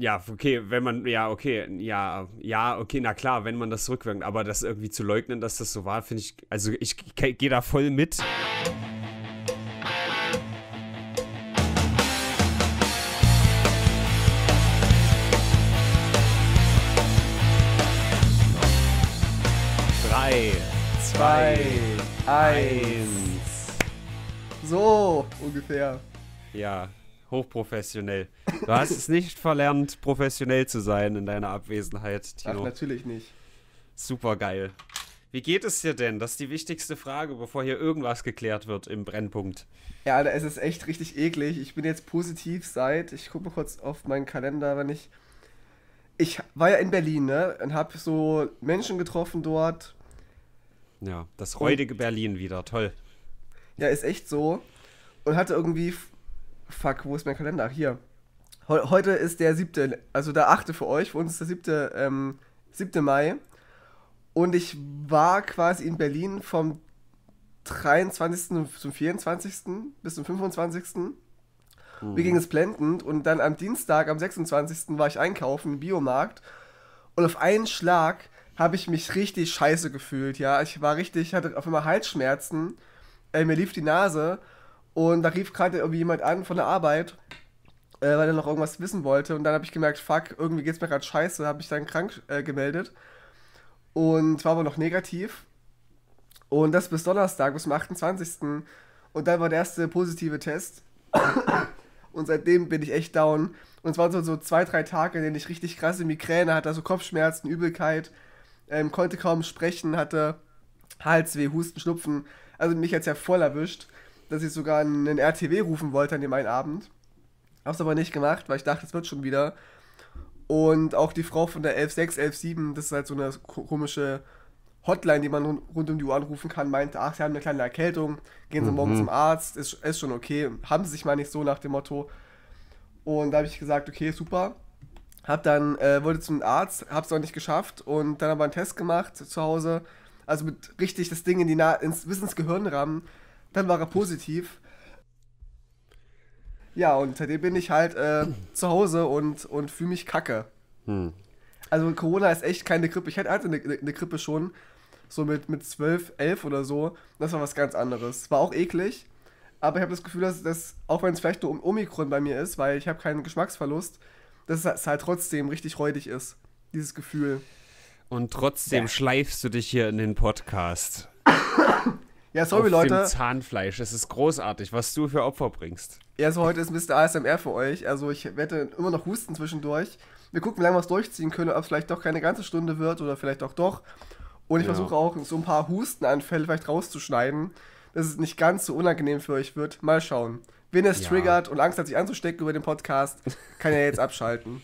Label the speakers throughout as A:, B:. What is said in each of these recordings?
A: ja, okay, wenn man, ja, okay, ja, ja, okay, na klar, wenn man das rückwirkt, aber das irgendwie zu leugnen, dass das so war, finde ich, also ich gehe da voll mit. Drei, zwei, eins.
B: So, ungefähr.
A: Ja, hochprofessionell. Du hast es nicht verlernt, professionell zu sein in deiner Abwesenheit, Tino. Ach, natürlich nicht. Super geil. Wie geht es dir denn? Das ist die wichtigste Frage, bevor hier irgendwas geklärt wird im Brennpunkt.
B: Ja, Alter, es ist echt richtig eklig. Ich bin jetzt positiv seit, ich gucke mal kurz auf meinen Kalender, wenn ich. Ich war ja in Berlin, ne? Und hab so Menschen getroffen dort.
A: Ja, das räudige Berlin wieder, toll.
B: Ja, ist echt so. Und hatte irgendwie Fuck, wo ist mein Kalender? hier. He heute ist der siebte, also der achte für euch. Für uns ist der siebte, ähm, siebte Mai. Und ich war quasi in Berlin vom 23. zum 24. bis zum 25. Mhm. Mir ging es blendend. Und dann am Dienstag, am 26. war ich einkaufen im Biomarkt. Und auf einen Schlag habe ich mich richtig scheiße gefühlt, ja. Ich war richtig, hatte auf einmal Halsschmerzen, äh, mir lief die Nase und da rief gerade irgendwie jemand an von der Arbeit, äh, weil er noch irgendwas wissen wollte. Und dann habe ich gemerkt, fuck, irgendwie geht's mir gerade scheiße. Habe ich dann krank äh, gemeldet. Und war aber noch negativ. Und das bis Donnerstag, bis zum 28. Und dann war der erste positive Test. Und seitdem bin ich echt down. Und es waren so, so zwei, drei Tage, in denen ich richtig krasse Migräne hatte, also Kopfschmerzen, Übelkeit, ähm, konnte kaum sprechen, hatte Halsweh, Husten, Schnupfen. Also mich hat es ja voll erwischt dass ich sogar einen RTW rufen wollte an dem einen Abend. Hab's aber nicht gemacht, weil ich dachte, es wird schon wieder. Und auch die Frau von der 116, 117, das ist halt so eine komische Hotline, die man rund um die Uhr anrufen kann, meinte, ach, sie haben eine kleine Erkältung, gehen sie mhm. morgen zum Arzt, ist, ist schon okay, haben sie sich mal nicht so nach dem Motto. Und da habe ich gesagt, okay, super. Hab dann, äh, wollte zum Arzt, hab's auch nicht geschafft und dann aber einen Test gemacht zu Hause. Also mit richtig das Ding in die Na ins, bis ins Gehirn rammen dann war er positiv. Ja, und seitdem bin ich halt äh, zu Hause und, und fühle mich kacke. Hm. Also Corona ist echt keine Grippe. Ich hatte also eine, eine Grippe schon, so mit, mit 12, 11 oder so. Das war was ganz anderes. War auch eklig, aber ich habe das Gefühl, dass das, auch wenn es vielleicht nur Omikron bei mir ist, weil ich habe keinen Geschmacksverlust, dass es halt trotzdem richtig räudig ist, dieses Gefühl. Und trotzdem ja.
A: schleifst du dich hier in den Podcast. Ja, sorry, auf Leute. Dem Zahnfleisch. Es ist großartig,
B: was du für Opfer bringst. Ja, so heute ist ein bisschen ASMR für euch. Also ich wette immer noch Husten zwischendurch. Wir gucken, wie lange wir es durchziehen können, ob es vielleicht doch keine ganze Stunde wird oder vielleicht auch doch. Und ich ja. versuche auch so ein paar Hustenanfälle vielleicht rauszuschneiden, dass es nicht ganz so unangenehm für euch wird. Mal schauen. Wen es ja. triggert und Angst hat, sich anzustecken über den Podcast, kann er jetzt abschalten.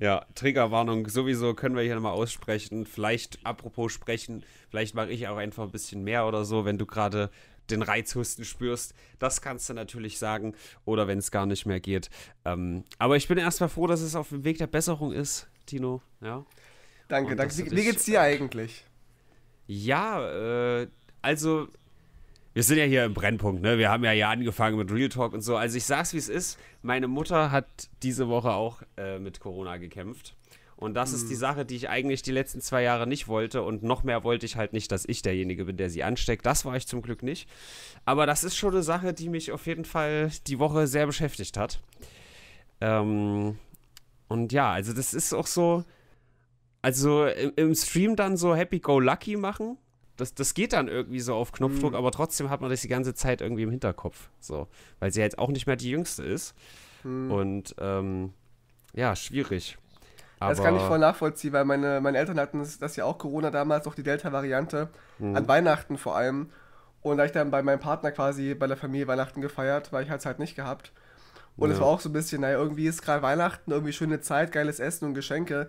A: Ja, Triggerwarnung sowieso können wir hier nochmal aussprechen. Vielleicht, apropos sprechen, vielleicht mache ich auch einfach ein bisschen mehr oder so, wenn du gerade den Reizhusten spürst. Das kannst du natürlich sagen oder wenn es gar nicht mehr geht. Ähm, aber ich bin erstmal froh, dass es auf dem Weg der Besserung ist, Tino. Ja.
B: Danke, Und danke. Wie, dich, geht's
A: dir äh, eigentlich? Ja, äh, also wir sind ja hier im Brennpunkt, ne? Wir haben ja hier angefangen mit Real Talk und so. Also ich sag's, wie es ist. Meine Mutter hat diese Woche auch äh, mit Corona gekämpft. Und das mhm. ist die mhm. Sache, die ich eigentlich die letzten zwei Jahre nicht wollte. Und noch mehr wollte ich halt nicht, dass ich derjenige bin, der sie ansteckt. Das war ich zum Glück nicht. Aber das ist schon eine Sache, die mich auf jeden Fall die Woche sehr beschäftigt hat. Ähm, und ja, also das ist auch so. Also im, im Stream dann so happy-go-lucky machen das, das geht dann irgendwie so auf Knopfdruck, mhm. aber trotzdem hat man das die ganze Zeit irgendwie im Hinterkopf. So, weil sie jetzt halt auch nicht mehr die jüngste ist. Mhm. Und ähm, ja, schwierig.
B: Aber das kann ich voll nachvollziehen, weil meine, meine Eltern hatten das ja auch Corona damals, auch die Delta-Variante, mhm. an Weihnachten vor allem. Und da ich dann bei meinem Partner quasi bei der Familie Weihnachten gefeiert, weil ich es halt nicht gehabt. Und es war auch so ein bisschen, naja, irgendwie ist gerade Weihnachten, irgendwie schöne Zeit, geiles Essen und Geschenke.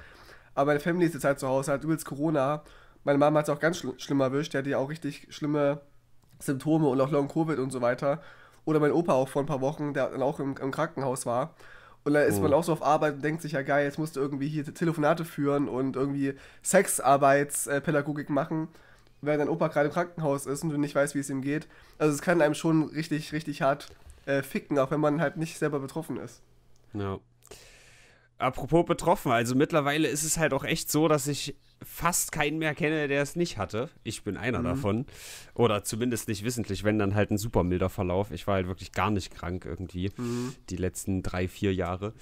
B: Aber meine Family ist jetzt halt zu Hause, hat übelst Corona. Meine Mama hat es auch ganz schl schlimm erwischt. Der hatte ja auch richtig schlimme Symptome und auch Long-Covid und so weiter. Oder mein Opa auch vor ein paar Wochen, der dann auch im, im Krankenhaus war. Und da ist oh. man auch so auf Arbeit und denkt sich, ja geil, jetzt musst du irgendwie hier Telefonate führen und irgendwie Sexarbeitspädagogik machen, während dein Opa gerade im Krankenhaus ist und du nicht weißt, wie es ihm geht. Also es kann einem schon richtig, richtig hart äh, ficken, auch wenn man halt nicht selber betroffen ist. Ja. No. Apropos
A: betroffen, also mittlerweile ist es halt auch echt so, dass ich fast keinen mehr kenne, der es nicht hatte. Ich bin einer mhm. davon. Oder zumindest nicht wissentlich, wenn dann halt ein super milder Verlauf. Ich war halt wirklich gar nicht krank irgendwie mhm. die letzten drei, vier Jahre.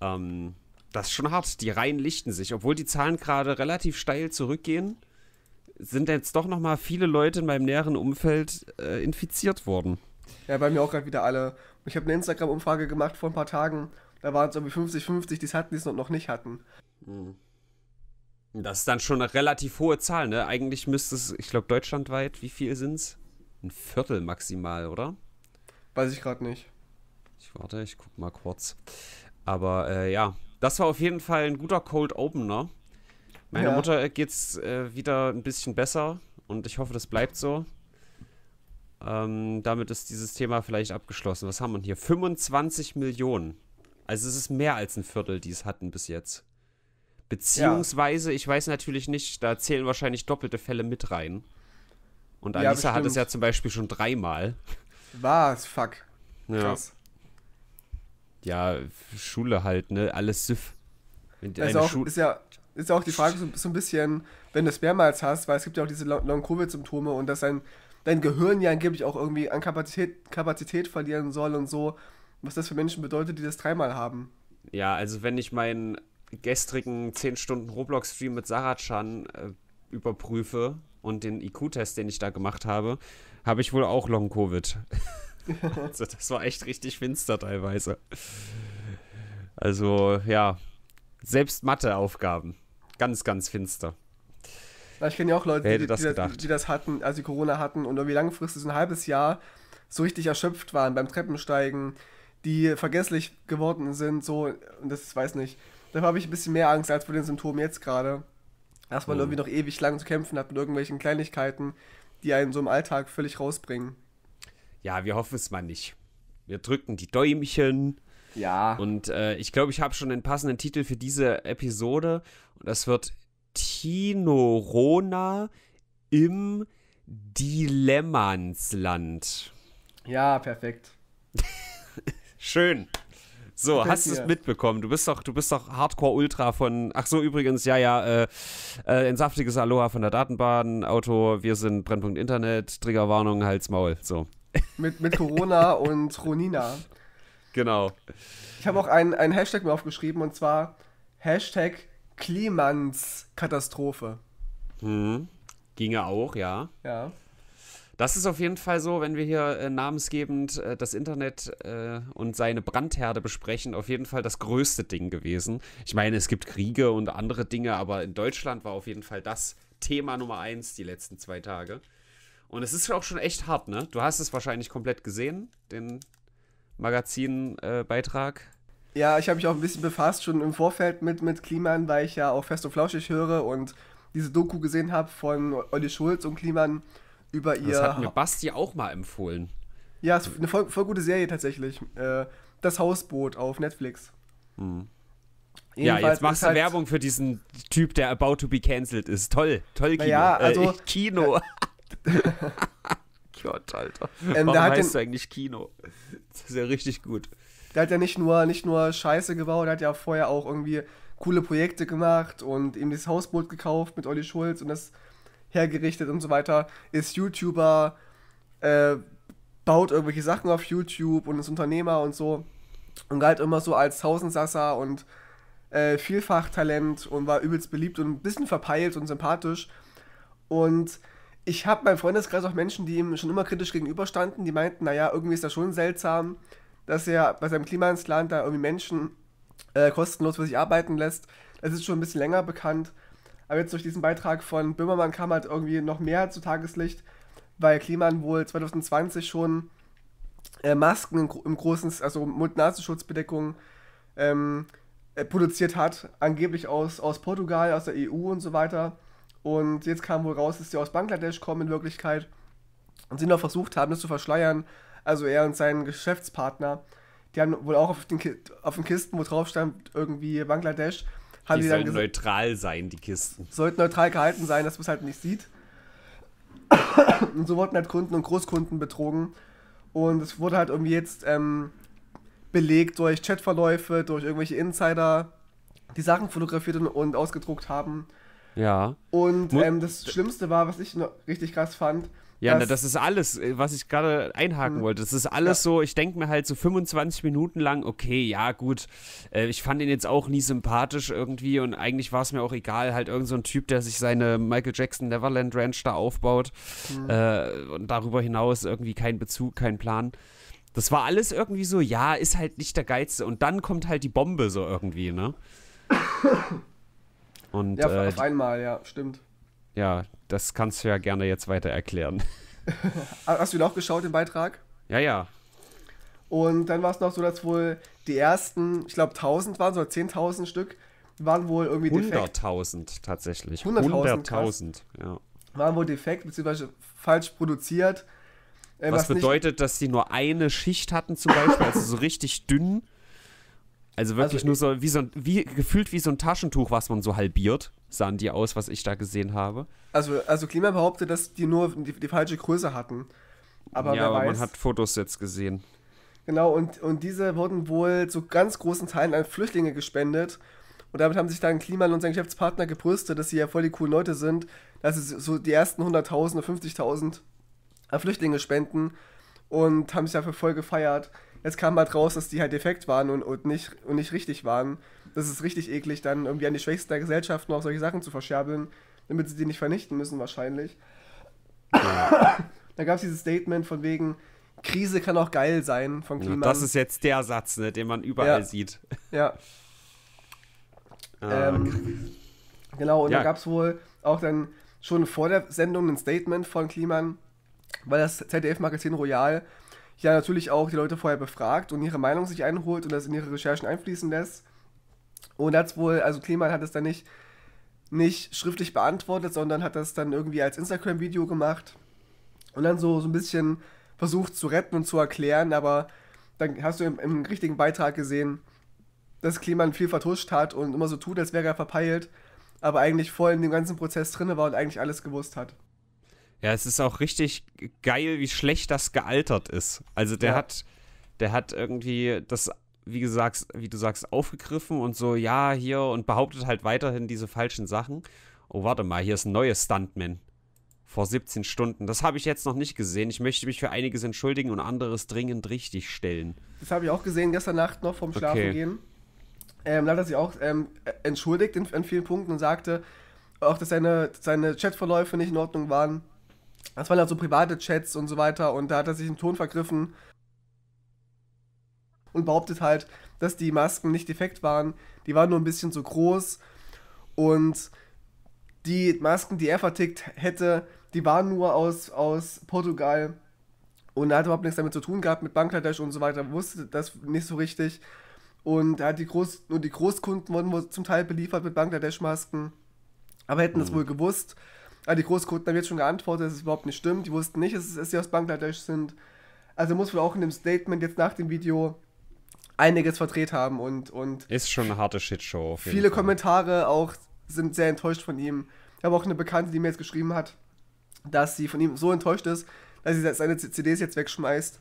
A: Ähm, das ist schon hart. Die Reihen lichten sich. Obwohl die Zahlen gerade relativ steil zurückgehen, sind
B: jetzt doch noch mal viele Leute in meinem näheren Umfeld äh, infiziert worden. Ja, bei mir auch gerade wieder alle. Ich habe eine Instagram-Umfrage gemacht vor ein paar Tagen da waren es irgendwie 50-50, die es hatten, die es noch nicht hatten.
A: Hm. Das ist dann schon eine relativ hohe Zahl, ne? Eigentlich müsste es, ich glaube, deutschlandweit, wie viel sind es? Ein Viertel maximal, oder? Weiß ich gerade nicht. Ich warte, ich guck mal kurz. Aber äh, ja, das war auf jeden Fall ein guter Cold Opener. Ne? Meiner ja. Mutter äh, geht's äh, wieder ein bisschen besser und ich hoffe, das bleibt so. Ähm, damit ist dieses Thema vielleicht abgeschlossen. Was haben wir hier? 25 Millionen. Also es ist mehr als ein Viertel, die es hatten bis jetzt. Beziehungsweise, ja. ich weiß natürlich nicht, da zählen wahrscheinlich doppelte Fälle mit rein. Und Alisa ja, hat es ja zum Beispiel schon dreimal.
B: Was? Fuck. Ja. Krass.
A: Ja, Schule halt, ne? Alles Süff.
B: Also auch, ist ja ist auch die Frage so, so, ein bisschen, wenn du es mehrmals hast, weil es gibt ja auch diese Long-Covid-Symptome und dass dein, dein Gehirn ja angeblich auch irgendwie an Kapazität, Kapazität verlieren soll und so was das für Menschen bedeutet, die das dreimal haben.
A: Ja, also wenn ich meinen gestrigen 10 Stunden Roblox-Stream mit Sarachan äh, überprüfe und den IQ-Test, den ich da gemacht habe, habe ich wohl auch Long-Covid. also das war echt richtig finster teilweise. Also ja, selbst Matheaufgaben. Ganz, ganz finster.
B: Ich kenne ja auch Leute, die das, die, das, die das hatten, als sie Corona hatten und irgendwie langfristig so ein halbes Jahr so richtig erschöpft waren beim Treppensteigen, die vergesslich geworden sind, so, und das weiß nicht. Da habe ich ein bisschen mehr Angst als vor den Symptomen jetzt gerade. Dass man mhm. irgendwie noch ewig lang zu kämpfen hat mit irgendwelchen Kleinigkeiten, die einen so im Alltag völlig rausbringen.
A: Ja, wir hoffen es mal nicht. Wir drücken die Däumchen. Ja. Und äh, ich glaube, ich habe schon den passenden Titel für diese Episode. Und das wird Tino Rona im Dilemmansland.
B: Ja, perfekt.
A: Schön. So, hast du es mitbekommen? Du bist doch, du bist doch Hardcore-Ultra von. Ach so, übrigens, ja, ja, äh, äh ein saftiges Aloha von der Datenbahn, Auto, wir sind Brennpunkt Internet, Triggerwarnung, Hals, Maul. So.
B: Mit, mit Corona und Ronina. Genau. Ich habe auch einen Hashtag mir aufgeschrieben und zwar Hashtag Klimanskatastrophe.
A: Hm. Ginge auch, ja. Ja. Das ist auf jeden Fall so, wenn wir hier äh, namensgebend äh, das Internet äh, und seine Brandherde besprechen, auf jeden Fall das größte Ding gewesen. Ich meine, es gibt Kriege und andere Dinge, aber in Deutschland war auf jeden Fall das Thema Nummer eins die letzten zwei Tage. Und es ist auch schon echt hart, ne? Du hast es wahrscheinlich komplett gesehen, den Magazinbeitrag.
B: ja, ich habe mich auch ein bisschen befasst, schon im Vorfeld mit, mit Kliman, weil ich ja auch fest und flauschig höre und diese Doku gesehen habe von Olli Schulz und Kliman über ihr. Das hat mir
A: Basti auch mal empfohlen.
B: Ja, ist eine voll, voll gute Serie tatsächlich. Äh, das Hausboot auf Netflix.
A: Mhm. Ja, jetzt machst du halt Werbung für diesen Typ, der about to be cancelled ist. Toll, toll Kino. Ja, äh, also, äh,
B: Kino. Gott, Alter. Ähm, Warum heißt den, du
A: eigentlich Kino? Das ist ja richtig gut.
B: Der hat ja nicht nur, nicht nur Scheiße gebaut, der hat ja vorher auch irgendwie coole Projekte gemacht und eben das Hausboot gekauft mit Olli Schulz und das hergerichtet und so weiter, ist YouTuber, äh, baut irgendwelche Sachen auf YouTube und ist Unternehmer und so und galt immer so als Tausendsasser und äh, Vielfachtalent und war übelst beliebt und ein bisschen verpeilt und sympathisch. Und ich habe meinem Freundeskreis auch Menschen, die ihm schon immer kritisch gegenüberstanden, die meinten, naja, irgendwie ist das schon seltsam, dass er bei seinem Klimansland da irgendwie Menschen äh, kostenlos für sich arbeiten lässt. Das ist schon ein bisschen länger bekannt. Aber jetzt durch diesen Beitrag von Böhmermann kam halt irgendwie noch mehr zu Tageslicht, weil Kliman wohl 2020 schon äh, Masken im, im, großen, also Mund-Nasenschutzbedeckung ähm, äh, produziert hat, angeblich aus, aus Portugal, aus der EU und so weiter. Und jetzt kam wohl raus, dass die aus Bangladesch kommen in Wirklichkeit und sie noch versucht haben, das zu verschleiern. Also er und sein Geschäftspartner, die haben wohl auch auf den, auf den Kisten, wo drauf stand, irgendwie Bangladesch, haben die, die sollen
A: neutral sein, die Kisten. Sollten neutral
B: gehalten sein, dass man es halt nicht sieht. und so wurden halt Kunden und Großkunden betrogen. Und es wurde halt irgendwie jetzt ähm, belegt durch Chatverläufe, durch irgendwelche Insider, die Sachen fotografiert und ausgedruckt haben. Ja. Und ähm, das Schlimmste war, was ich richtig krass fand, ja, ne, das, na, das ist
A: alles, äh, was ich gerade einhaken hm. wollte. Das ist alles ja. so, ich denke mir halt so 25 Minuten lang, okay, ja, gut, äh, ich fand ihn jetzt auch nie sympathisch irgendwie und eigentlich war es mir auch egal, halt irgendein so Typ, der sich seine Michael Jackson Neverland Ranch da aufbaut hm. äh, und darüber hinaus irgendwie kein Bezug, kein Plan. Das war alles irgendwie so, ja, ist halt nicht der Geilste und dann kommt halt die Bombe so irgendwie, ne? Und, ja, äh, auf
B: einmal, ja, stimmt.
A: Ja, das kannst du ja gerne jetzt weiter erklären.
B: Hast du ihn auch geschaut, den Beitrag? Ja, ja. Und dann war es noch so, dass wohl die ersten, ich glaube 1000 waren so 10.000 Stück, waren wohl irgendwie 100 defekt.
A: 100.000 tatsächlich. 100.000, 100.000 ja.
B: Waren wohl defekt, beziehungsweise falsch produziert. Äh, was, was, bedeutet,
A: dass sie nur eine Schicht hatten zum Beispiel, also so richtig dünn also, also wirklich also, nur so, wie so ein, wie, gefühlt wie so ein Taschentuch, was man so halbiert, sahen die aus, was ich da gesehen habe.
B: Also, also Klima behauptet, dass die nur die, die falsche Größe hatten. Aber ja, wer aber weiß. man hat
A: Fotos jetzt gesehen.
B: Genau, und, und diese wurden wohl zu ganz großen Teilen an Flüchtlinge gespendet. Und damit haben sich dann Kliman und sein Geschäftspartner gebrüstet, dass sie ja voll die coolen Leute sind, dass sie so die ersten 100.000 oder 50.000 an Flüchtlinge spenden und haben sich dafür voll gefeiert. Jetzt kam halt raus, dass die halt defekt waren und, und, nicht, und nicht richtig waren. Das ist richtig eklig, dann irgendwie an die Schwächsten der Gesellschaft noch solche Sachen zu verscherbeln, damit sie die nicht vernichten müssen wahrscheinlich. Ja. da gab es dieses Statement von wegen, Krise kann auch geil sein von Klima. Ja, das ist
A: jetzt der Satz, ne, den man überall ja. sieht.
B: Ja. Ähm. ähm, genau, und da gab es wohl auch dann schon vor der Sendung ein Statement von Kliman, weil das ZDF-Magazin Royal ja natürlich auch die Leute vorher befragt und ihre Meinung sich einholt und das in ihre Recherchen einfließen lässt. Und hat es wohl, also Kleemann hat es dann nicht, nicht schriftlich beantwortet, sondern hat das dann irgendwie als Instagram-Video gemacht und dann so, so ein bisschen versucht zu retten und zu erklären, aber dann hast du im, im richtigen Beitrag gesehen, dass Kleemann viel vertuscht hat und immer so tut, als wäre er verpeilt, aber eigentlich voll in dem ganzen Prozess drin war und eigentlich alles gewusst hat.
A: Ja, es ist auch richtig geil, wie schlecht das gealtert ist. Also der ja. hat, der hat irgendwie das, wie gesagt, wie du sagst, aufgegriffen und so, ja, hier und behauptet halt weiterhin diese falschen Sachen. Oh, warte mal, hier ist ein neues Stuntman. Vor 17 Stunden. Das habe ich jetzt noch nicht gesehen. Ich möchte mich für einiges entschuldigen und anderes dringend richtig stellen.
B: Das habe ich auch gesehen gestern Nacht noch vom Schlafengehen. Okay. Ähm, da hat er sich auch ähm, äh, entschuldigt in, in vielen Punkten und sagte auch, dass seine, seine Chatverläufe nicht in Ordnung waren das waren halt so private Chats und so weiter und da hat er sich einen Ton vergriffen und behauptet halt, dass die Masken nicht defekt waren, die waren nur ein bisschen zu groß und die Masken, die er vertickt hätte, die waren nur aus, aus Portugal und er hat überhaupt nichts damit zu tun gehabt mit Bangladesch und so weiter, wusste das nicht so richtig und er hat die Groß nur die Großkunden wurden zum Teil beliefert mit Bangladesch-Masken, aber hätten mhm. das wohl gewusst Ah, die Großkunden haben jetzt schon geantwortet, dass es überhaupt nicht stimmt. Die wussten nicht, dass, sie aus Bangladesch sind. Also muss wohl auch in dem Statement jetzt nach dem Video einiges verdreht haben und. und
A: ist schon eine harte Shitshow. viele Fall.
B: Kommentare auch sind sehr enttäuscht von ihm. Ich habe auch eine Bekannte, die mir jetzt geschrieben hat, dass sie von ihm so enttäuscht ist, dass sie seine CDs jetzt wegschmeißt.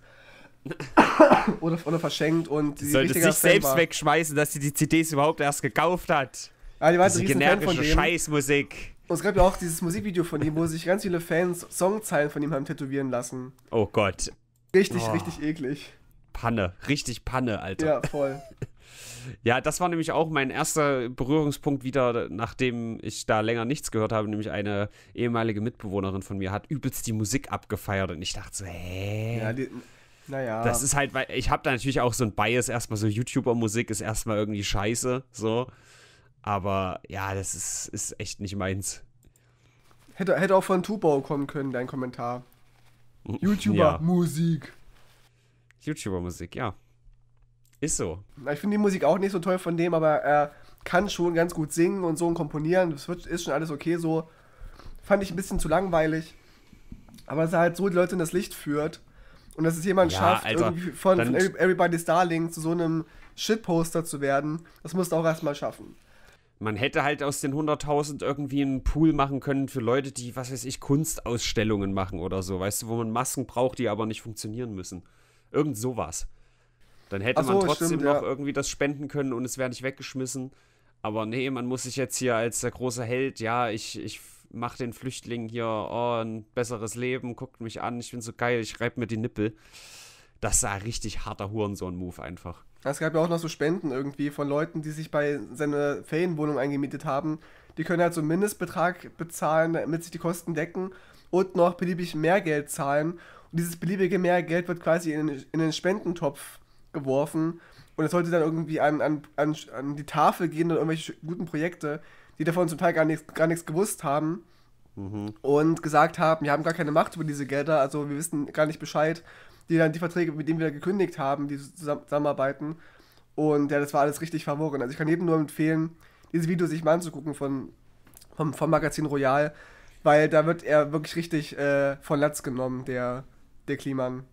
B: oder, oder verschenkt und sie sollte sich selbst war.
A: wegschmeißen, dass sie die CDs überhaupt erst gekauft hat. Ja, ah, die war Diese generische Scheißmusik.
B: Und es gab ja auch dieses Musikvideo von ihm, wo sich ganz viele Fans Songzeilen von ihm haben tätowieren lassen.
A: Oh Gott. Richtig, oh. richtig eklig. Panne, richtig Panne, Alter. Ja, voll. Ja, das war nämlich auch mein erster Berührungspunkt wieder, nachdem ich da länger nichts gehört habe. Nämlich eine ehemalige Mitbewohnerin von mir hat übelst die Musik abgefeiert und ich dachte so, hä? Ja, naja. Das ist halt, weil ich habe da natürlich auch so ein Bias. Erstmal so YouTuber-Musik ist erstmal irgendwie scheiße, so. Aber ja, das ist, ist echt nicht meins.
B: Hätte, hätte auch von Tubau kommen können, dein Kommentar.
A: Hm, YouTuber-Musik. Ja. YouTuber-Musik, ja. Ist so.
B: Ich finde die Musik auch nicht so toll von dem, aber er kann schon ganz gut singen und so und komponieren. Das wird, ist schon alles okay so. Fand ich ein bisschen zu langweilig. Aber dass er halt so die Leute in das Licht führt und dass es jemand ja, schafft, Alter, irgendwie von, von Everybody's Darling zu so einem Shitposter zu werden, das musst du auch erstmal schaffen
A: man hätte halt aus den 100.000 irgendwie einen Pool machen können für Leute, die, was weiß ich, Kunstausstellungen machen oder so, weißt du, wo man Masken braucht, die aber nicht funktionieren müssen. Irgend sowas. Dann hätte so, man trotzdem stimmt, noch ja. irgendwie das spenden können und es wäre nicht weggeschmissen. Aber nee, man muss sich jetzt hier als der große Held, ja, ich, ich mache den Flüchtlingen hier oh, ein besseres Leben, guckt mich an, ich bin so geil, ich reibe mir die Nippel. Das sah richtig harter Hurensohn-Move einfach.
B: Es gab ja auch noch so Spenden irgendwie von Leuten, die sich bei seiner Ferienwohnung eingemietet haben. Die können halt so einen Mindestbetrag bezahlen, damit sich die Kosten decken und noch beliebig mehr Geld zahlen. Und dieses beliebige mehr Geld wird quasi in, in den Spendentopf geworfen. Und es sollte dann irgendwie an, an, an, an die Tafel gehen oder irgendwelche guten Projekte, die davon zum Teil gar nichts, gar nichts gewusst haben. Mhm. Und gesagt haben, wir haben gar keine Macht über diese Gelder, also wir wissen gar nicht Bescheid die dann die Verträge, mit denen wieder gekündigt haben, die zusammenarbeiten. Und ja, das war alles richtig verworren. Also ich kann jedem nur empfehlen, dieses Video sich mal anzugucken von, vom, vom Magazin Royal, weil da wird er wirklich richtig äh, von Latz genommen, der, der Kliman.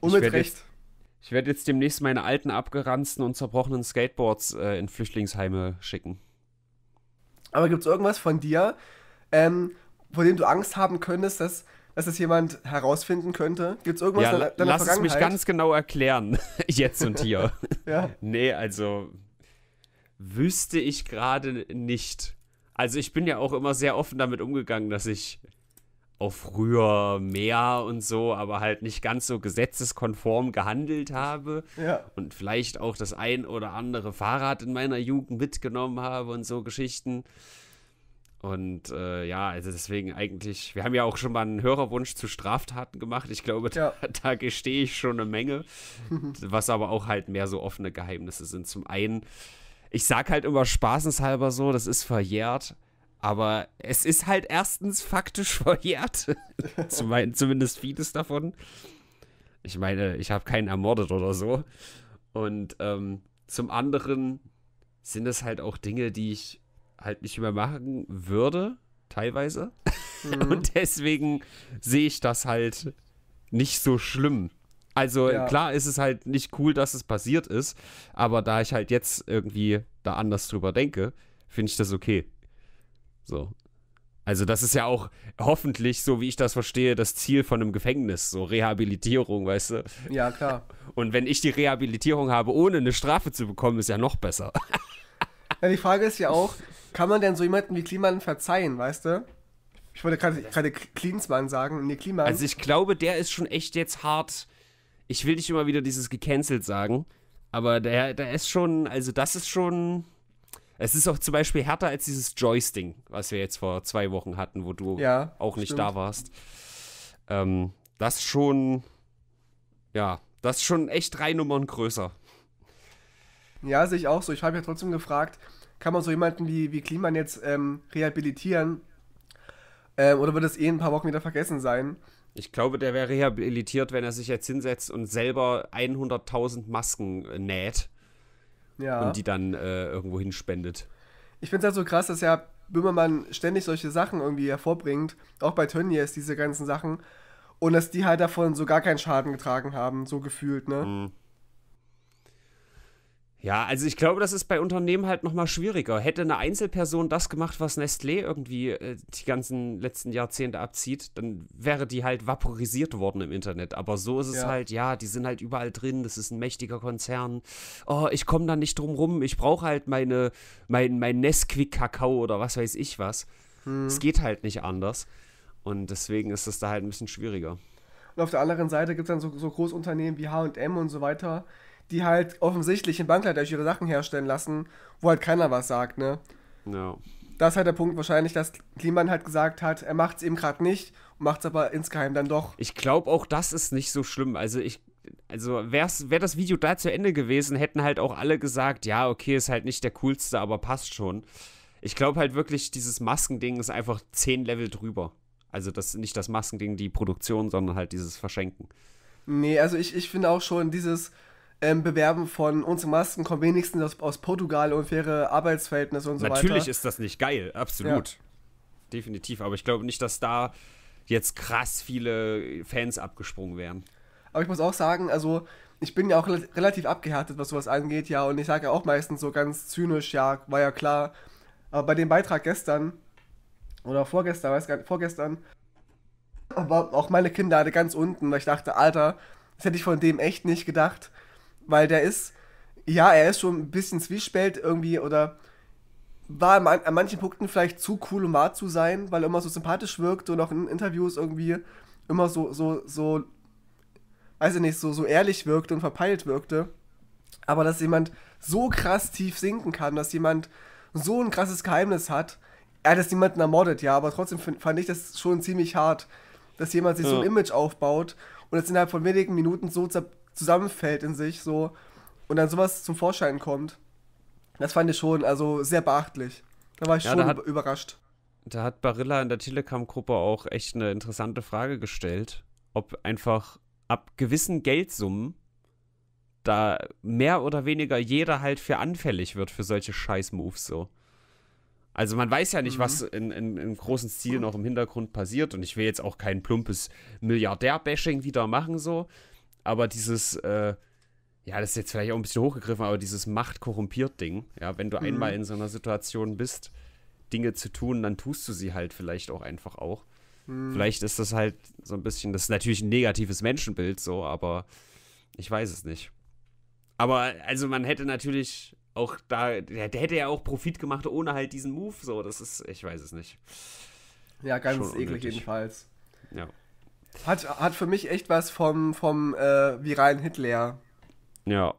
B: Und ich mit Recht. Jetzt,
A: ich werde jetzt demnächst meine alten, abgeranzten und zerbrochenen Skateboards äh, in Flüchtlingsheime schicken.
B: Aber gibt es irgendwas von dir, ähm, vor dem du Angst haben könntest, dass dass das jemand herausfinden könnte? Gibt es irgendwas ja, deiner, deiner lass Vergangenheit? Lass es mich ganz
A: genau erklären, jetzt und hier. ja. Nee, also wüsste ich gerade nicht. Also ich bin ja auch immer sehr offen damit umgegangen, dass ich auch früher mehr und so, aber halt nicht ganz so gesetzeskonform gehandelt habe ja. und vielleicht auch das ein oder andere Fahrrad in meiner Jugend mitgenommen habe und so Geschichten. Und äh, ja, also deswegen eigentlich, wir haben ja auch schon mal einen Hörerwunsch zu Straftaten gemacht. Ich glaube, ja. da, gestehe ich schon eine Menge, was aber auch halt mehr so offene Geheimnisse sind. Zum einen, ich sag halt immer spaßenshalber so, das ist verjährt, aber es ist halt erstens faktisch verjährt. Zum zumindest vieles davon. Ich meine, ich habe keinen ermordet oder so. Und ähm, zum anderen sind es halt auch Dinge, die ich halt nicht mehr machen würde, teilweise. Mhm. Und deswegen sehe ich das halt nicht so schlimm. Also ja. klar ist es halt nicht cool, dass es passiert ist, aber da ich halt jetzt irgendwie da anders drüber denke, finde ich das okay. So. Also das ist ja auch hoffentlich, so wie ich das verstehe, das Ziel von einem Gefängnis, so Rehabilitierung, weißt du? Ja, klar. Und wenn ich die Rehabilitierung habe, ohne eine Strafe zu bekommen, ist ja noch besser.
B: Na, die Frage ist ja auch, kann man denn so jemanden wie Kliman verzeihen, weißt du? Ich wollte gerade Cleansmann sagen, nee, Kliman. Also ich
A: glaube, der ist schon echt jetzt hart. Ich will nicht immer wieder dieses gecancelt sagen, aber der, der ist schon, also das ist schon. Es ist auch zum Beispiel härter als dieses Joysting, was wir jetzt vor zwei Wochen hatten, wo du ja, auch nicht stimmt. da warst. Ähm, das schon, ja, das schon echt drei Nummern größer.
B: Ja, sehe ich auch so. Ich habe ja trotzdem gefragt, kann man so jemanden wie, wie Kliman jetzt ähm, rehabilitieren? Ähm, oder wird es eh ein paar Wochen wieder vergessen sein?
A: Ich glaube, der wäre rehabilitiert, wenn er sich jetzt hinsetzt und selber 100.000 Masken äh, näht ja. und die dann äh, irgendwo hinspendet.
B: Ich finde es halt so krass, dass ja Böhmermann ständig solche Sachen irgendwie hervorbringt, auch bei Tönnies diese ganzen Sachen, und dass die halt davon so gar keinen Schaden getragen haben, so gefühlt, ne? Mhm.
A: Ja, also ich glaube, das ist bei Unternehmen halt nochmal schwieriger. Hätte eine Einzelperson das gemacht, was Nestlé irgendwie äh, die ganzen letzten Jahrzehnte abzieht, dann wäre die halt vaporisiert worden im Internet. Aber so ist es ja. halt, ja, die sind halt überall drin, das ist ein mächtiger Konzern. Oh, ich komme da nicht drum rum, ich brauche halt meine, mein, mein Nesquik-Kakao oder was weiß ich was. Hm. Es geht halt nicht anders. Und deswegen ist es da halt ein bisschen schwieriger.
B: Und auf der anderen Seite gibt es dann so, so Großunternehmen wie HM und so weiter, die halt offensichtlich in Bangladesch ihre Sachen herstellen lassen, wo halt keiner was sagt, ne? Ja. Das ist halt der Punkt wahrscheinlich, dass Kliman halt gesagt hat, er macht es eben gerade nicht und macht es aber insgeheim dann doch. Ich glaube auch, das ist nicht so schlimm. Also ich, also wäre wär das Video
A: da zu Ende gewesen, hätten halt auch alle gesagt, ja, okay, ist halt nicht der coolste, aber passt schon. Ich glaube halt wirklich, dieses Maskending ist einfach zehn Level drüber. Also das nicht das Maskending, die Produktion, sondern halt dieses Verschenken.
B: Nee, also ich, ich finde auch schon dieses, ähm, Bewerben von unseren Masken kommen wenigstens aus, aus, Portugal und faire Arbeitsverhältnisse und so Natürlich weiter. Natürlich
A: ist das nicht geil, absolut. Ja. Definitiv, aber ich glaube nicht, dass da jetzt krass viele Fans abgesprungen wären.
B: Aber ich muss auch sagen, also ich bin ja auch relativ abgehärtet, was sowas angeht, ja, und ich sage ja auch meistens so ganz zynisch, ja, war ja klar. Aber bei dem Beitrag gestern oder vorgestern, weiß gar nicht, vorgestern, aber auch meine Kinnlade ganz unten, weil ich dachte, Alter, das hätte ich von dem echt nicht gedacht weil der ist, ja, er ist schon ein bisschen zwiespält irgendwie oder war an manchen Punkten vielleicht zu cool, um wahr zu sein, weil er immer so sympathisch wirkt und auch in Interviews irgendwie immer so, so, so, weiß ich nicht, so, so ehrlich wirkte und verpeilt wirkte. Aber dass jemand so krass tief sinken kann, dass jemand so ein krasses Geheimnis hat, er hat jetzt niemanden ermordet, ja, aber trotzdem fand ich das schon ziemlich hart, dass jemand sich ja. so ein Image aufbaut und das innerhalb von wenigen Minuten so zusammenfällt in sich so und dann sowas zum Vorschein kommt. Das fand ich schon, also sehr beachtlich. Da war ich ja, schon hat, überrascht.
A: Da hat Barilla in der Telegram-Gruppe auch echt eine interessante Frage gestellt, ob einfach ab gewissen Geldsummen da mehr oder weniger jeder halt für anfällig wird für solche Scheiß-Moves so. Also man weiß ja nicht, mhm. was in, in, im großen Stil noch im Hintergrund passiert und ich will jetzt auch kein plumpes Milliardär-Bashing wieder machen so, aber dieses, äh, ja, das ist jetzt vielleicht auch ein bisschen hochgegriffen, aber dieses Macht korrumpiert Ding, ja, wenn du mhm. einmal in so einer Situation bist, Dinge zu tun, dann tust du sie halt vielleicht auch einfach auch. Mhm. Vielleicht ist das halt so ein bisschen, das ist natürlich ein negatives Menschenbild so, aber ich weiß es nicht. Aber also man hätte natürlich auch da, der, der hätte ja auch Profit gemacht ohne halt diesen Move, so, das ist, ich weiß es nicht.
B: Ja, ganz Schon eklig unnötig. jedenfalls. Ja. Hat, hat für mich echt was vom, vom äh, viralen Hitler.
A: Ja,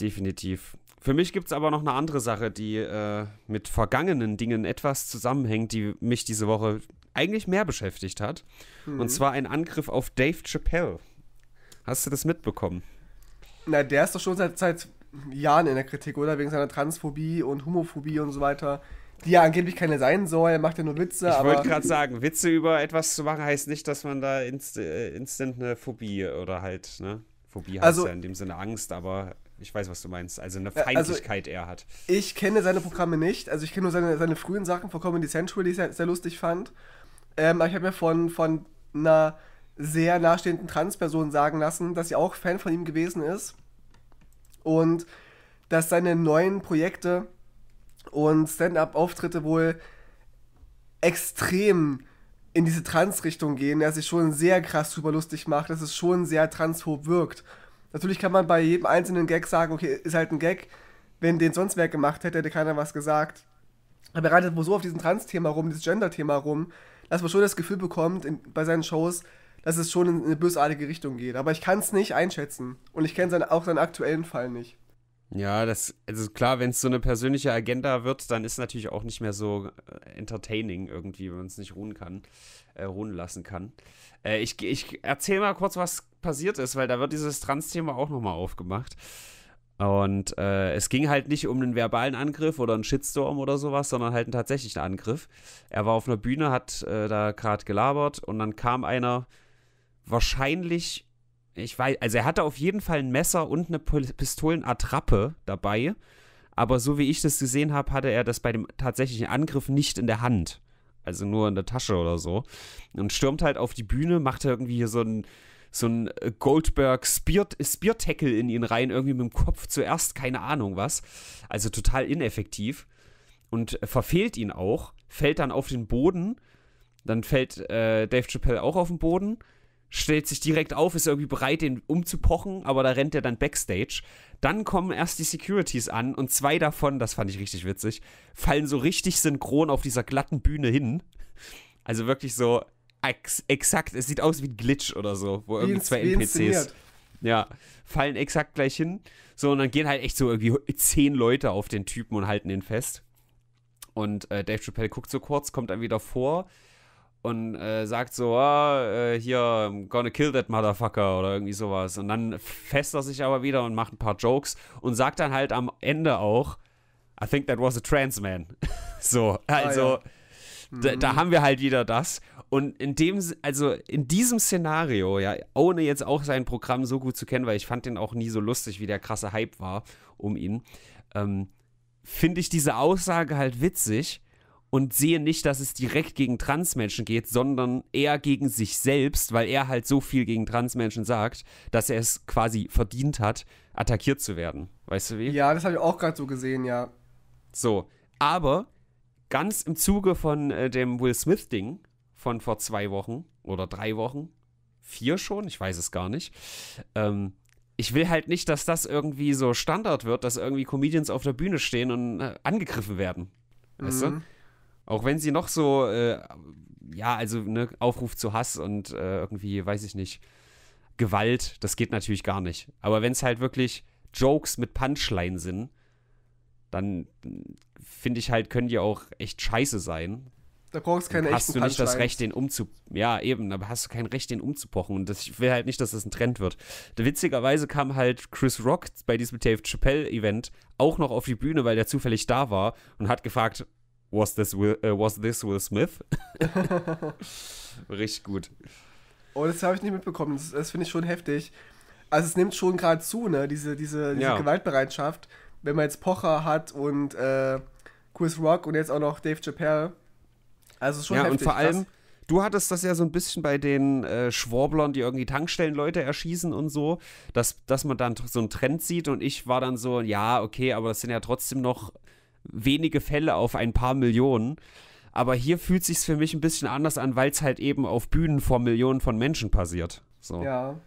A: definitiv. Für mich gibt es aber noch eine andere Sache, die äh, mit vergangenen Dingen etwas zusammenhängt, die mich diese Woche eigentlich mehr beschäftigt hat. Mhm. Und zwar ein Angriff auf Dave
B: Chappelle. Hast du das mitbekommen? Na, der ist doch schon seit, seit Jahren in der Kritik, oder? Wegen seiner Transphobie und Homophobie und so weiter die ja angeblich keine sein soll, er macht ja nur Witze. Ich wollte gerade
A: sagen, Witze über etwas zu machen heißt nicht, dass man da inst äh, instant eine Phobie oder halt, ne? Phobie heißt also, ja in dem Sinne Angst, aber ich weiß, was du meinst. Also eine also Feindlichkeit also, er hat.
B: Ich kenne seine Programme nicht. Also ich kenne nur seine, seine frühen Sachen von Comedy Central, die ich sehr, sehr lustig fand. Ähm, aber ich habe mir von, von einer sehr nahestehenden Transperson sagen lassen, dass sie auch Fan von ihm gewesen ist. Und dass seine neuen Projekte und Stand-up-Auftritte wohl extrem in diese Trans-Richtung gehen, der sich schon sehr krass super lustig macht, dass es schon sehr transphob wirkt. Natürlich kann man bei jedem einzelnen Gag sagen, okay, ist halt ein Gag. Wenn den sonst wer gemacht hätte, hätte keiner was gesagt. Aber er reitet wohl so auf diesem Trans-Thema rum, dieses Gender-Thema rum, dass man schon das Gefühl bekommt in, bei seinen Shows, dass es schon in eine bösartige Richtung geht. Aber ich kann es nicht einschätzen. Und ich kenne auch seinen aktuellen Fall nicht.
A: Ja, das, also klar, wenn es so eine persönliche Agenda wird, dann ist natürlich auch nicht mehr so äh, entertaining irgendwie, wenn man es nicht ruhen kann, äh, ruhen lassen kann. Äh, ich ich erzähle mal kurz, was passiert ist, weil da wird dieses Trans-Thema auch nochmal aufgemacht. Und äh, es ging halt nicht um einen verbalen Angriff oder einen Shitstorm oder sowas, sondern halt einen tatsächlichen Angriff. Er war auf einer Bühne, hat äh, da gerade gelabert und dann kam einer wahrscheinlich ich weiß, also er hatte auf jeden Fall ein Messer und eine Pistolenattrappe dabei. Aber so wie ich das gesehen habe, hatte er das bei dem tatsächlichen Angriff nicht in der Hand. Also nur in der Tasche oder so. Und stürmt halt auf die Bühne, macht irgendwie so ein, so ein äh, Goldberg Spear, Tackle in ihn rein, irgendwie mit dem Kopf zuerst, keine Ahnung was. Also total ineffektiv. Und verfehlt ihn auch, fällt dann auf den Boden. Dann fällt äh, Dave Chappelle auch auf den Boden stellt sich direkt auf, ist irgendwie bereit, den umzupochen, aber da rennt er dann backstage. Dann kommen erst die Securities an und zwei davon, das fand ich richtig witzig, fallen so richtig synchron auf dieser glatten Bühne hin. Also wirklich so ex exakt, es sieht aus wie ein Glitch oder so, wo irgendwie zwei NPCs. Ja, fallen exakt gleich hin. So, und dann gehen halt echt so irgendwie zehn Leute auf den Typen und halten ihn fest. Und äh, Dave Chappelle guckt so kurz, kommt dann wieder vor, und äh, sagt so, ah, äh, hier, I'm gonna kill that motherfucker oder irgendwie sowas. Und dann fässt er sich aber wieder und macht ein paar Jokes und sagt dann halt am Ende auch, I think that was a trans man. so, ah, also, ah, ja. da, mhm. da haben wir halt wieder das. Und in dem, also in diesem Szenario, ja, ohne jetzt auch sein Programm so gut zu kennen, weil ich fand den auch nie so lustig, wie der krasse Hype war um ihn, ähm, finde ich diese Aussage halt witzig, und sehe nicht, dass es direkt gegen Transmenschen geht, sondern eher gegen sich selbst, weil er halt so viel gegen Transmenschen sagt, dass er es quasi verdient hat, attackiert zu werden. Weißt du wie? Ja, das habe ich auch gerade so gesehen, ja. So, aber ganz im Zuge von äh, dem Will Smith-Ding von vor zwei Wochen oder drei Wochen, vier schon, ich weiß es gar nicht, ähm, ich will halt nicht, dass das irgendwie so Standard wird, dass irgendwie Comedians auf der Bühne stehen und äh, angegriffen werden. Weißt mhm. du? Auch wenn sie noch so, äh, ja, also ne, Aufruf zu Hass und äh, irgendwie, weiß ich nicht, Gewalt, das geht natürlich gar nicht. Aber wenn es halt wirklich Jokes mit Punchline sind, dann finde ich halt, können die auch echt scheiße sein. Da brauchst du keine echten Hast du nicht das Recht, den umzu. Ja, eben, aber hast du kein Recht, den umzupochen. Und das, ich will halt nicht, dass das ein Trend wird. Witzigerweise kam halt Chris Rock bei diesem Dave Chappelle-Event auch noch auf die Bühne, weil der zufällig da war und hat gefragt, was This Will, äh, was this Will Smith? Richtig gut.
B: Oh, das habe ich nicht mitbekommen. Das, das finde ich schon heftig. Also es nimmt schon gerade zu, ne? Diese, diese, diese ja. Gewaltbereitschaft. Wenn man jetzt Pocher hat und äh, Chris Rock und jetzt auch noch Dave Chappelle. Also schon ja, heftig. Ja, und vor allem,
A: Du hattest das ja so ein bisschen bei den äh, Schworblern, die irgendwie Tankstellenleute erschießen und so, dass, dass man dann so einen Trend sieht und ich war dann so, ja, okay, aber das sind ja trotzdem noch wenige Fälle auf ein paar Millionen. Aber hier fühlt sich für mich ein bisschen anders an, weil es halt eben auf Bühnen vor Millionen von Menschen passiert. So. Ja.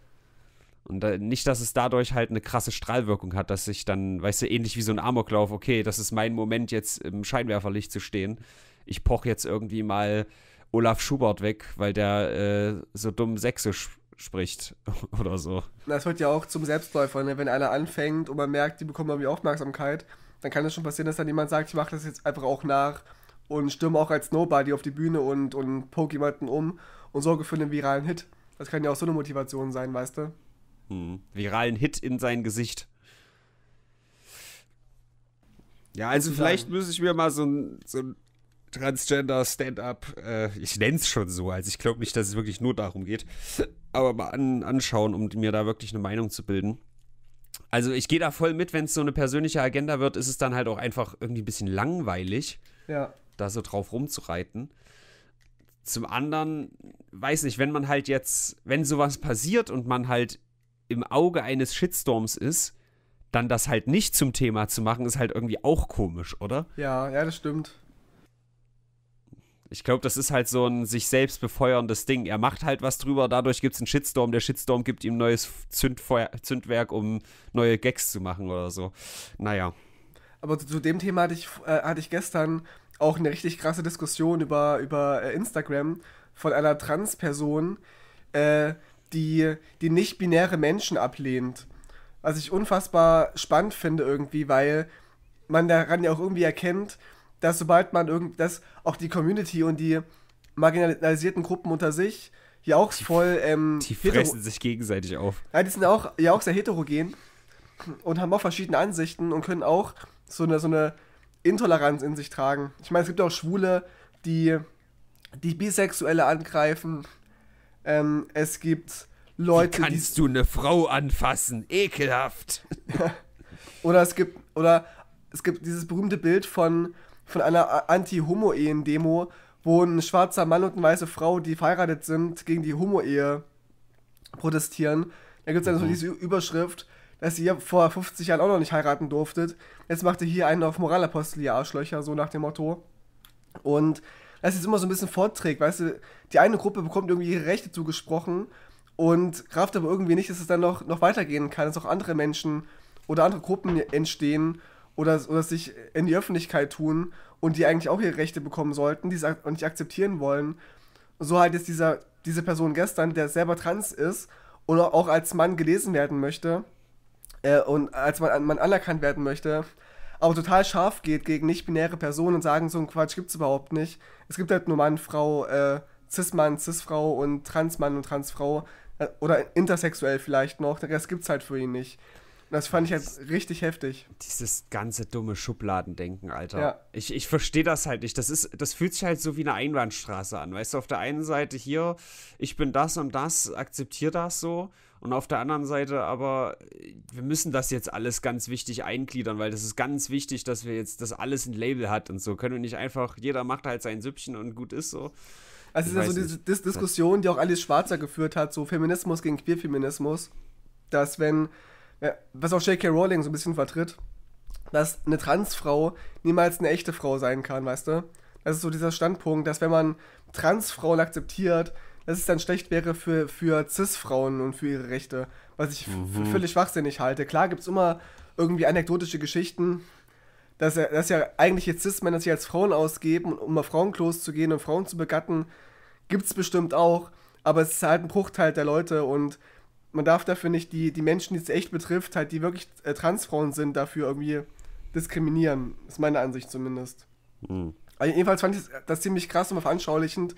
A: Und nicht, dass es dadurch halt eine krasse Strahlwirkung hat, dass ich dann, weißt du, ähnlich wie so ein Amoklauf, okay, das ist mein Moment, jetzt im Scheinwerferlicht zu stehen. Ich poch jetzt irgendwie mal Olaf Schubert weg, weil der äh, so dumm Sächsisch spricht oder so.
B: Das wird ja auch zum Selbstläufer, ne? wenn einer anfängt und man merkt, die bekommen irgendwie Aufmerksamkeit, dann kann es schon passieren, dass dann jemand sagt, ich mache das jetzt einfach auch nach und stürme auch als Nobody auf die Bühne und, und poke jemanden um und sorge für einen viralen Hit. Das kann ja auch so eine Motivation sein, weißt du?
A: Hm. Viralen Hit in sein Gesicht. Ja, also vielleicht
B: müsste ich mir mal so ein, so ein
A: Transgender-Stand-up, äh, ich nenne es schon so, also ich glaube nicht, dass es wirklich nur darum geht, aber mal an, anschauen, um mir da wirklich eine Meinung zu bilden. Also ich gehe da voll mit, wenn es so eine persönliche Agenda wird, ist es dann halt auch einfach irgendwie ein bisschen langweilig, ja. da so drauf rumzureiten. Zum anderen, weiß nicht, wenn man halt jetzt, wenn sowas passiert und man halt im Auge eines Shitstorms ist, dann das halt nicht zum Thema zu machen, ist halt irgendwie auch komisch, oder?
B: Ja, ja, das stimmt.
A: Ich glaube, das ist halt so ein sich selbst befeuerndes Ding. Er macht halt was drüber, dadurch gibt es einen Shitstorm. Der Shitstorm gibt ihm neues Zündfeuer, Zündwerk, um neue Gags zu machen oder so. Naja.
B: Aber zu, dem Thema hatte ich, äh, hatte ich gestern auch eine richtig krasse Diskussion über, über äh, Instagram von einer Trans-Person, äh, die, die nicht-binäre Menschen ablehnt. Was ich unfassbar spannend finde irgendwie, weil man daran ja auch irgendwie erkennt, dass sobald man irgend, dass auch die Community und die marginalisierten Gruppen unter sich ja auch die, voll. Ähm, die fressen sich gegenseitig auf. Ja, die sind auch, ja auch sehr heterogen und haben auch verschiedene Ansichten und können auch so eine, so eine Intoleranz in sich tragen. Ich meine, es gibt auch Schwule, die, die Bisexuelle angreifen. Ähm, es gibt Leute. Wie kannst die, du
A: eine Frau anfassen? Ekelhaft!
B: oder es gibt, oder es gibt dieses berühmte Bild von von einer anti-homo-ehen Demo, wo ein schwarzer Mann und eine weiße Frau, die verheiratet sind, gegen die Homo-Ehe protestieren. Da gibt es dann so mhm. diese Überschrift, dass ihr vor 50 Jahren auch noch nicht heiraten durftet. Jetzt macht ihr hier einen auf Moralapostel, ihr Arschlöcher, so nach dem Motto. Und das ist immer so ein bisschen vorträgt, weißt du, die eine Gruppe bekommt irgendwie ihre Rechte zugesprochen und greift aber irgendwie nicht, dass es dann noch, noch weitergehen kann, dass auch andere Menschen oder andere Gruppen entstehen oder, oder sich in die Öffentlichkeit tun und die eigentlich auch ihre Rechte bekommen sollten die und nicht akzeptieren wollen. So halt jetzt dieser, diese Person gestern, der selber trans ist und auch als Mann gelesen werden möchte äh, und als Mann, man anerkannt werden möchte, aber total scharf geht gegen nicht-binäre Personen und sagen, so ein Quatsch gibt es überhaupt nicht. Es gibt halt nur Mann, Frau, äh, Cis-Mann, Cis-Frau und Trans-Mann und Trans-Frau äh, oder intersexuell vielleicht noch, der Rest es halt für ihn nicht. Das fand ich halt richtig heftig. Dieses ganze dumme Schubladendenken, Alter. Ja. Ich, ich verstehe das halt nicht. Das,
A: ist, das fühlt sich halt so wie eine Einbahnstraße an. Weißt du, auf der einen Seite hier, ich bin das und das, akzeptiere das so. Und auf der anderen Seite aber, wir müssen das jetzt alles ganz wichtig eingliedern, weil das ist ganz wichtig, dass wir jetzt das alles ein Label hat und so. Können wir nicht einfach, jeder macht halt sein Süppchen und gut ist so. Also es ist ja so diese Dis Diskussion,
B: die auch Alice Schwarzer geführt hat, so Feminismus gegen Queerfeminismus, dass wenn was auch J.K. Rowling so ein bisschen vertritt, dass eine Transfrau niemals eine echte Frau sein kann, weißt du? Das ist so dieser Standpunkt, dass wenn man Transfrauen akzeptiert, dass es dann schlecht wäre für, für Cis-Frauen und für ihre Rechte, was ich mhm. für völlig schwachsinnig halte. Klar gibt es immer irgendwie anekdotische Geschichten, dass, dass ja eigentlich jetzt Cis-Männer sich als Frauen ausgeben, um auf Frauenklos zu gehen und Frauen zu begatten, gibt es bestimmt auch, aber es ist halt ein Bruchteil der Leute und man darf dafür nicht die, die Menschen, die es echt betrifft, halt die wirklich äh, Transfrauen sind, dafür irgendwie diskriminieren. Ist meine Ansicht zumindest. Mhm. Also jedenfalls fand ich äh, das ziemlich krass und mal veranschaulichend.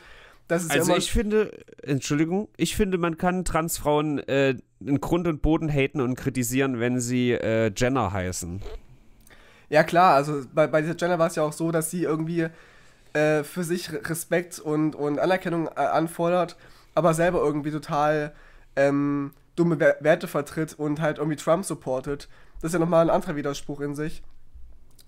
B: also ja ich
A: finde, Entschuldigung, ich finde, man kann Transfrauen äh, in Grund und Boden haten und kritisieren, wenn sie äh, Jenner heißen.
B: Ja klar, also bei, bei dieser Jenner war es ja auch so, dass sie irgendwie äh, für sich Respekt und, und Anerkennung äh, anfordert, aber selber irgendwie total ähm, dumme Werte vertritt und halt irgendwie Trump supportet. Das ist ja nochmal ein anderer Widerspruch in sich.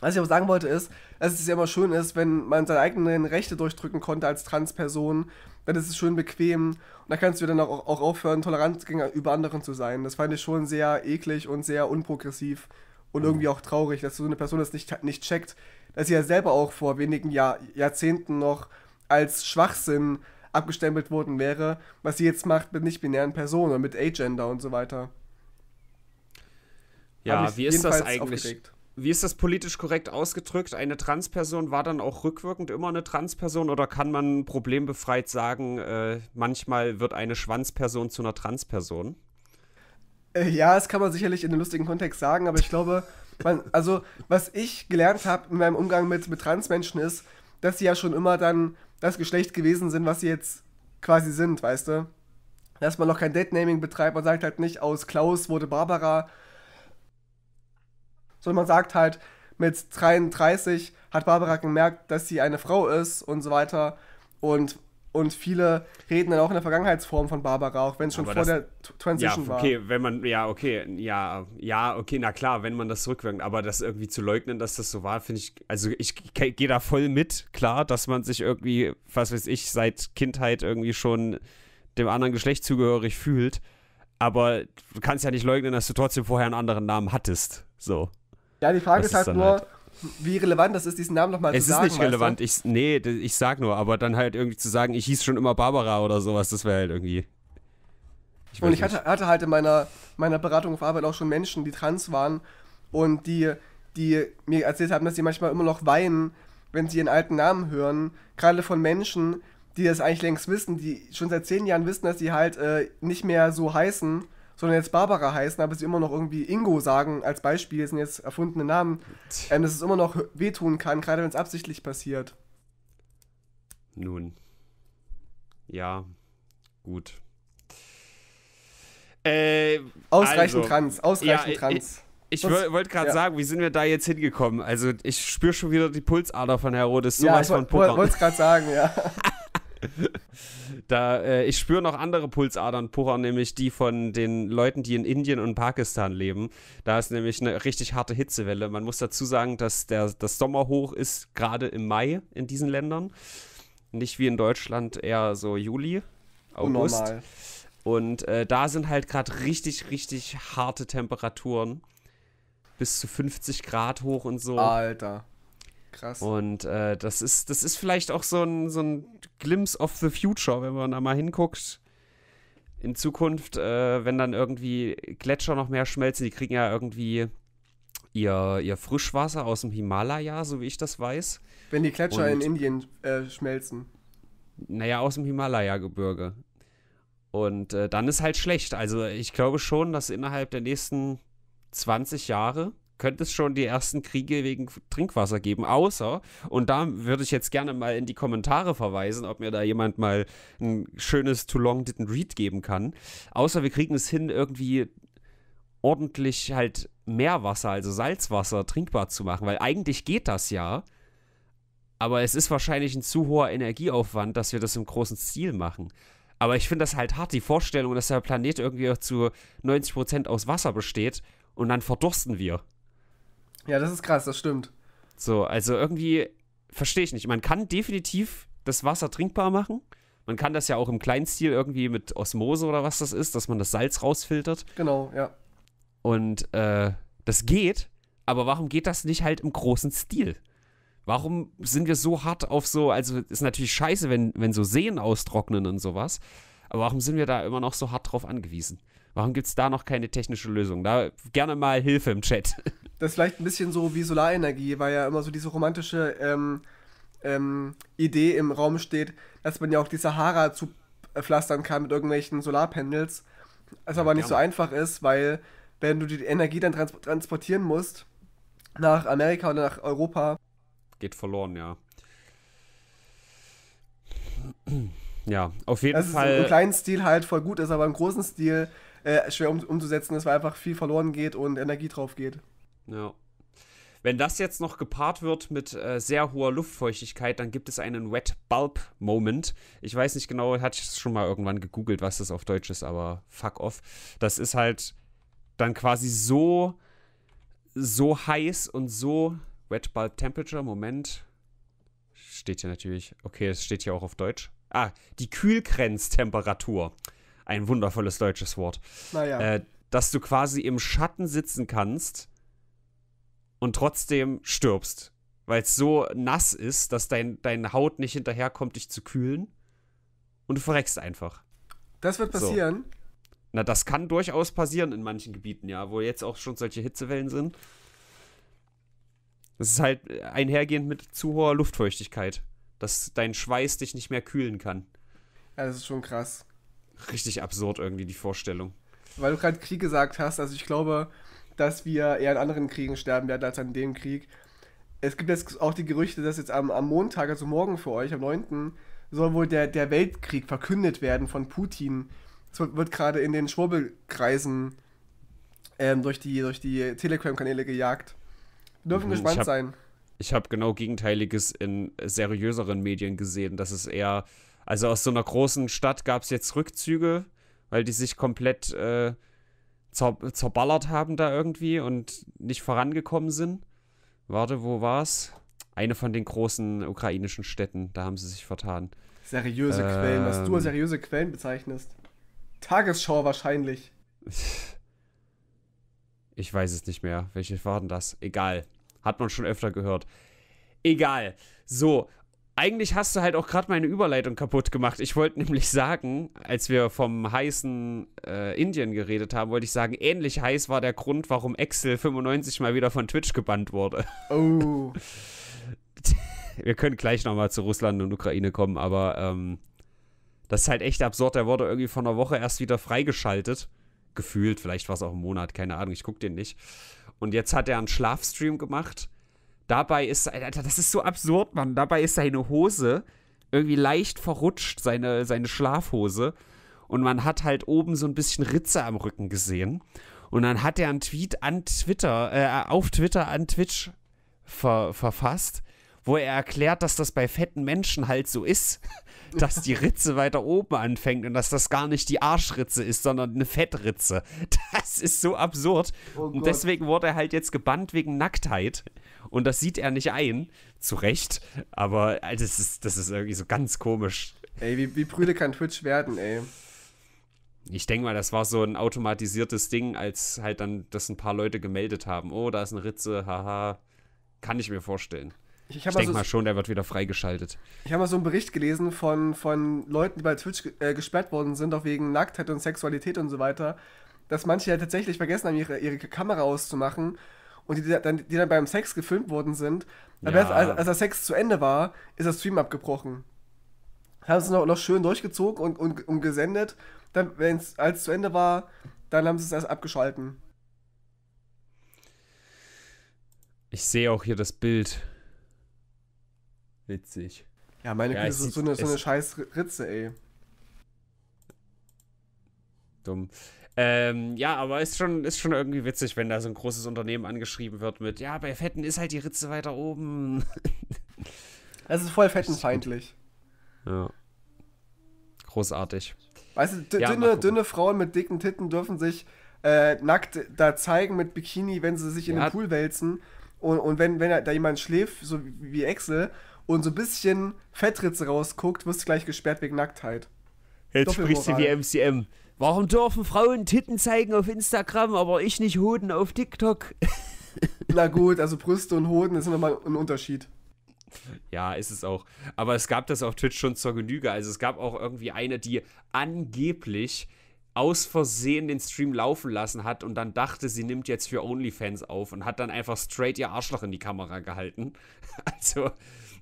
B: Was ich aber sagen wollte ist, dass es ja immer schön ist, wenn man seine eigenen Rechte durchdrücken konnte als Transperson, dann ist es schön bequem und da kannst du dann auch, auch aufhören, tolerant gegenüber anderen zu sein. Das fand ich schon sehr eklig und sehr unprogressiv und mhm. irgendwie auch traurig, dass so eine Person das nicht, nicht checkt, dass sie ja selber auch vor wenigen Jahr, Jahrzehnten noch als Schwachsinn abgestempelt worden wäre, was sie jetzt macht mit nicht-binären Personen, mit Agender und so weiter. Ja, wie ist das eigentlich? Aufgeregt.
A: Wie ist das politisch korrekt ausgedrückt? Eine Transperson war dann auch rückwirkend immer eine Transperson oder kann man problembefreit sagen, äh, manchmal wird eine Schwanzperson zu einer Transperson?
B: Äh, ja, das kann man sicherlich in einem lustigen Kontext sagen, aber ich glaube, man, also was ich gelernt habe in meinem Umgang mit, mit Transmenschen ist, dass sie ja schon immer dann das Geschlecht gewesen sind, was sie jetzt quasi sind, weißt du? Dass man noch kein Date-Naming betreibt, man sagt halt nicht, aus Klaus wurde Barbara, sondern man sagt halt, mit 33 hat Barbara gemerkt, dass sie eine Frau ist und so weiter und und viele reden dann auch in der Vergangenheitsform von Barbara, auch wenn es schon aber vor das, der Transition war. Ja, okay,
A: war. wenn man, ja, okay, ja, ja, okay, na klar, wenn man das zurückwirkt, aber das irgendwie zu leugnen, dass das so war, finde ich, also ich gehe da voll mit, klar, dass man sich irgendwie, was weiß ich, seit Kindheit irgendwie schon dem anderen Geschlecht zugehörig fühlt, aber du kannst ja nicht leugnen, dass du trotzdem vorher einen anderen Namen hattest, so.
B: Ja, die Frage das ist halt nur, halt wie relevant das ist, diesen Namen nochmal zu sagen. Es ist nicht relevant.
A: Ich, nee, ich sag nur, aber dann halt irgendwie zu sagen, ich hieß schon immer Barbara oder sowas, das wäre halt irgendwie. Ich und ich hatte,
B: hatte, halt in meiner, meiner Beratung auf Arbeit auch schon Menschen, die trans waren und die, die mir erzählt haben, dass sie manchmal immer noch weinen, wenn sie ihren alten Namen hören. Gerade von Menschen, die das eigentlich längst wissen, die schon seit zehn Jahren wissen, dass sie halt äh, nicht mehr so heißen sondern jetzt Barbara heißen, aber sie immer noch irgendwie Ingo sagen als Beispiel, das sind jetzt erfundene Namen. Und ähm, dass es immer noch wehtun kann, gerade wenn es absichtlich passiert.
A: Nun. Ja, gut. Äh, ausreichend also, trans, ausreichend ja, trans. Äh, ich, ich wollte gerade ja. sagen, wie sind wir da jetzt hingekommen? Also ich spüre schon wieder die Pulsader von Herr Herodes, so ja, von Poker. Ich wollte es
B: gerade sagen, ja.
A: da, äh, ich spüre noch andere Pulsadern puchern, nämlich die von den Leuten, die in Indien und Pakistan leben. Da ist nämlich eine richtig harte Hitzewelle. Man muss dazu sagen, dass der, das Sommerhoch ist gerade im Mai in diesen Ländern. Nicht wie in Deutschland eher so Juli, August. Unnormal. Und äh, da sind halt gerade richtig, richtig harte Temperaturen. Bis zu 50 Grad hoch und so.
B: Alter. Krass.
A: Und äh, das, ist, das ist vielleicht auch so ein, so ein Glimpse of the Future, wenn man da mal hinguckt. In Zukunft, äh, wenn dann irgendwie Gletscher noch mehr schmelzen, die kriegen ja irgendwie ihr, ihr Frischwasser aus dem Himalaya, so wie ich das weiß.
B: Wenn die Gletscher Und, in Indien äh, schmelzen.
A: Naja, aus dem Himalaya-Gebirge. Und äh, dann ist halt schlecht. Also ich glaube schon, dass innerhalb der nächsten 20 Jahre könnte es schon die ersten Kriege wegen Trinkwasser geben. Außer, und da würde ich jetzt gerne mal in die Kommentare verweisen, ob mir da jemand mal ein schönes Too Long Didn't Read geben kann. Außer wir kriegen es hin, irgendwie ordentlich halt Meerwasser, also Salzwasser, trinkbar zu machen. Weil eigentlich geht das ja. Aber es ist wahrscheinlich ein zu hoher Energieaufwand, dass wir das im großen Stil machen. Aber ich finde das halt hart, die Vorstellung, dass der Planet irgendwie zu 90% aus Wasser besteht und dann verdursten wir.
B: Ja, das ist krass, das stimmt.
A: So, also irgendwie verstehe ich nicht. Man kann definitiv das Wasser trinkbar machen. Man kann das ja auch im Kleinstil irgendwie mit Osmose oder was das ist, dass man das Salz rausfiltert. Genau, ja. Und äh, das geht, aber warum geht das nicht halt im großen Stil? Warum sind wir so hart auf so, also ist natürlich scheiße, wenn, wenn so Seen austrocknen und sowas, aber warum sind wir da immer noch so hart drauf angewiesen? Warum gibt es da noch keine technische Lösung? Da gerne mal Hilfe im Chat.
B: das ist vielleicht ein bisschen so wie Solarenergie, weil ja immer so diese romantische ähm, ähm, Idee im Raum steht, dass man ja auch die Sahara zu äh, pflastern kann mit irgendwelchen Solarpanels. Es aber ja, nicht so einfach ist, weil wenn du die Energie dann trans transportieren musst nach Amerika oder nach Europa.
A: Geht verloren, ja. Ja, auf jeden das Fall. Im kleinen
B: Stil halt voll gut ist, aber im großen Stil äh, schwer um, umzusetzen ist, weil einfach viel verloren geht und Energie drauf geht.
A: Ja. Wenn das jetzt noch gepaart wird mit äh, sehr hoher Luftfeuchtigkeit, dann gibt es einen Wet Bulb Moment. Ich weiß nicht genau, hatte ich schon mal irgendwann gegoogelt, was das auf Deutsch ist, aber fuck off. Das ist halt dann quasi so, so heiß und so Wet Bulb Temperature. Moment. Steht hier natürlich. Okay, es steht hier auch auf Deutsch. Ah, die Kühlgrenztemperatur. Ein wundervolles deutsches Wort. Naja. Äh, dass du quasi im Schatten sitzen kannst und trotzdem stirbst, weil es so nass ist, dass dein, deine Haut nicht hinterherkommt, dich zu kühlen und du verreckst einfach.
B: Das wird passieren. So.
A: Na, das kann durchaus passieren in manchen Gebieten, ja, wo jetzt auch schon solche Hitzewellen sind. Das ist halt einhergehend mit zu hoher Luftfeuchtigkeit, dass dein Schweiß dich nicht mehr kühlen kann.
B: Ja, das ist schon krass.
A: Richtig absurd irgendwie die Vorstellung.
B: Weil du gerade Krieg gesagt hast, also ich glaube, dass wir eher in anderen Kriegen sterben werden als an dem Krieg. Es gibt jetzt auch die Gerüchte, dass jetzt am, am Montag, also morgen für euch, am 9., soll wohl der, der Weltkrieg verkündet werden von Putin. Es wird, wird gerade in den Schwurbelkreisen ähm, durch die, durch die Telegram-Kanäle gejagt. Wir dürfen mhm, gespannt hab, sein.
A: Ich habe genau Gegenteiliges in seriöseren Medien gesehen, Das ist eher, also aus so einer großen Stadt gab es jetzt Rückzüge, weil die sich komplett. Äh, zer zerballert haben da irgendwie und nicht vorangekommen sind. Warte, wo war's? Eine von den großen ukrainischen Städten, da haben sie sich vertan. Seriöse ähm, Quellen, was du als ähm.
B: seriöse Quellen bezeichnest. Tagesschau wahrscheinlich.
A: Ich weiß es nicht mehr. Welche waren das? Egal. Hat man schon öfter gehört.
B: Egal. So, eigentlich
A: hast du halt auch gerade meine Überleitung kaputt gemacht. Ich wollte nämlich sagen, als wir vom heißen äh, Indien geredet haben, wollte ich sagen, ähnlich heiß war der Grund, warum Excel 95 mal wieder von Twitch gebannt wurde. Oh. wir können gleich nochmal zu Russland und Ukraine kommen, aber ähm, das ist halt echt absurd. Der wurde irgendwie vor einer Woche erst wieder freigeschaltet. Gefühlt, vielleicht war es auch ein Monat, keine Ahnung, ich gucke den nicht. Und jetzt hat er einen Schlafstream gemacht Dabei ist, Alter, das ist so absurd, Mann. Dabei ist seine Hose irgendwie leicht verrutscht, seine, seine Schlafhose. Und man hat halt oben so ein bisschen Ritze am Rücken gesehen. Und dann hat er einen Tweet an Twitter, äh, auf Twitter an Twitch ver verfasst, wo er erklärt, dass das bei fetten Menschen halt so ist, dass die Ritze weiter oben anfängt und dass das gar nicht die Arschritze ist, sondern eine Fettritze. Das ist so absurd. Oh und deswegen wurde er halt jetzt gebannt wegen Nacktheit. Und das sieht er nicht ein, zu Recht. Aber äh, das ist, das ist irgendwie so ganz komisch.
B: Ey, wie, wie prüde kann Twitch werden, ey? ich
A: denke mal, das war so ein automatisiertes Ding, als halt dann das ein paar Leute gemeldet haben. Oh, da ist eine Ritze, haha. Kann ich mir vorstellen. Ich, ich, ich denke so, mal schon, der wird wieder freigeschaltet.
B: Ich habe mal so einen Bericht gelesen von, von Leuten, die bei Twitch äh, gesperrt worden sind, auch wegen Nacktheit und Sexualität und so weiter, dass manche ja tatsächlich vergessen haben, ihre, ihre Kamera auszumachen und die dann, die dann beim Sex gefilmt worden sind. Aber ja. als, als der Sex zu Ende war, ist das Stream abgebrochen. Haben sie noch, noch schön durchgezogen und, und, und gesendet. Dann, wenn es zu Ende war, dann haben sie es erst abgeschalten.
A: Ich sehe auch hier das Bild Witzig. Ja, meine ja, Güte, ist so eine, so eine
B: scheiß Ritze, ey.
A: Dumm. Ähm, ja, aber ist schon, ist schon irgendwie witzig, wenn da so ein großes Unternehmen angeschrieben wird mit, ja, bei Fetten ist halt die Ritze weiter oben. Es ist voll fettenfeindlich. Ja. Großartig. Weißt du, ja, dünne, dünne
B: Frauen mit dicken Titten dürfen sich äh, nackt da zeigen mit Bikini, wenn sie sich ja. in den Pool wälzen. Und, und wenn, wenn da jemand schläft, so wie Excel, und so ein bisschen Fettritze rausguckt, wirst du gleich gesperrt wegen Nacktheit. Jetzt sprichst du wie MCM. Warum dürfen Frauen Titten zeigen auf Instagram, aber ich nicht Hoden auf TikTok? Na gut, also Brüste und Hoden ist nochmal ein Unterschied.
A: Ja, ist es auch. Aber es gab das auf Twitch schon zur Genüge. Also es gab auch irgendwie eine, die angeblich aus Versehen den Stream laufen lassen hat und dann dachte, sie nimmt jetzt für OnlyFans auf und hat dann einfach straight ihr Arschloch in die Kamera gehalten. Also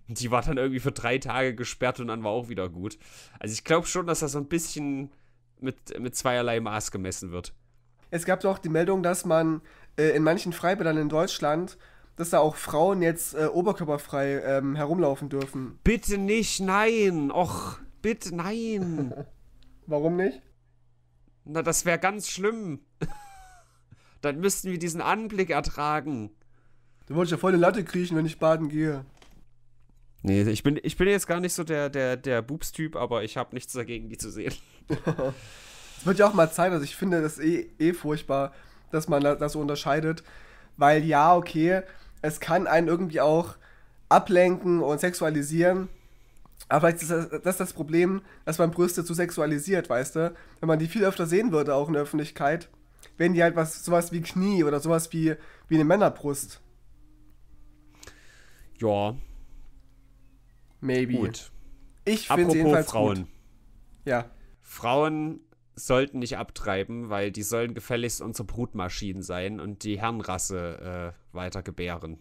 A: die war dann irgendwie für drei Tage gesperrt und dann war auch wieder gut. Also ich glaube schon, dass das so ein bisschen mit, mit zweierlei Maß gemessen wird.
B: Es gab auch die Meldung, dass man äh, in manchen Freibädern in Deutschland, dass da auch Frauen jetzt äh, oberkörperfrei ähm, herumlaufen dürfen. Bitte nicht, nein! Och, bitte nein! Warum nicht?
A: Na, das wäre ganz schlimm. dann müssten wir diesen Anblick ertragen.
B: Du wolltest ja voll eine Latte kriechen, wenn ich baden gehe. Nee, ich bin,
A: ich bin jetzt gar nicht so der, der, der Boobs-Typ, aber ich habe nichts dagegen, die zu sehen.
B: Es wird ja auch mal Zeit, also ich finde das eh, eh furchtbar, dass man das so unterscheidet, weil ja, okay, es kann einen irgendwie auch ablenken und sexualisieren, aber vielleicht ist das, das ist das Problem, dass man Brüste zu sexualisiert, weißt du? Wenn man die viel öfter sehen würde, auch in der Öffentlichkeit, wären die halt was, sowas wie Knie oder sowas wie, wie eine Männerbrust. Ja, Maybe. Gut. Ich finde es jedenfalls Frauen. Gut. Ja.
A: Frauen sollten nicht abtreiben, weil die sollen gefälligst unsere Brutmaschinen sein und die Herrenrasse äh, weiter gebären.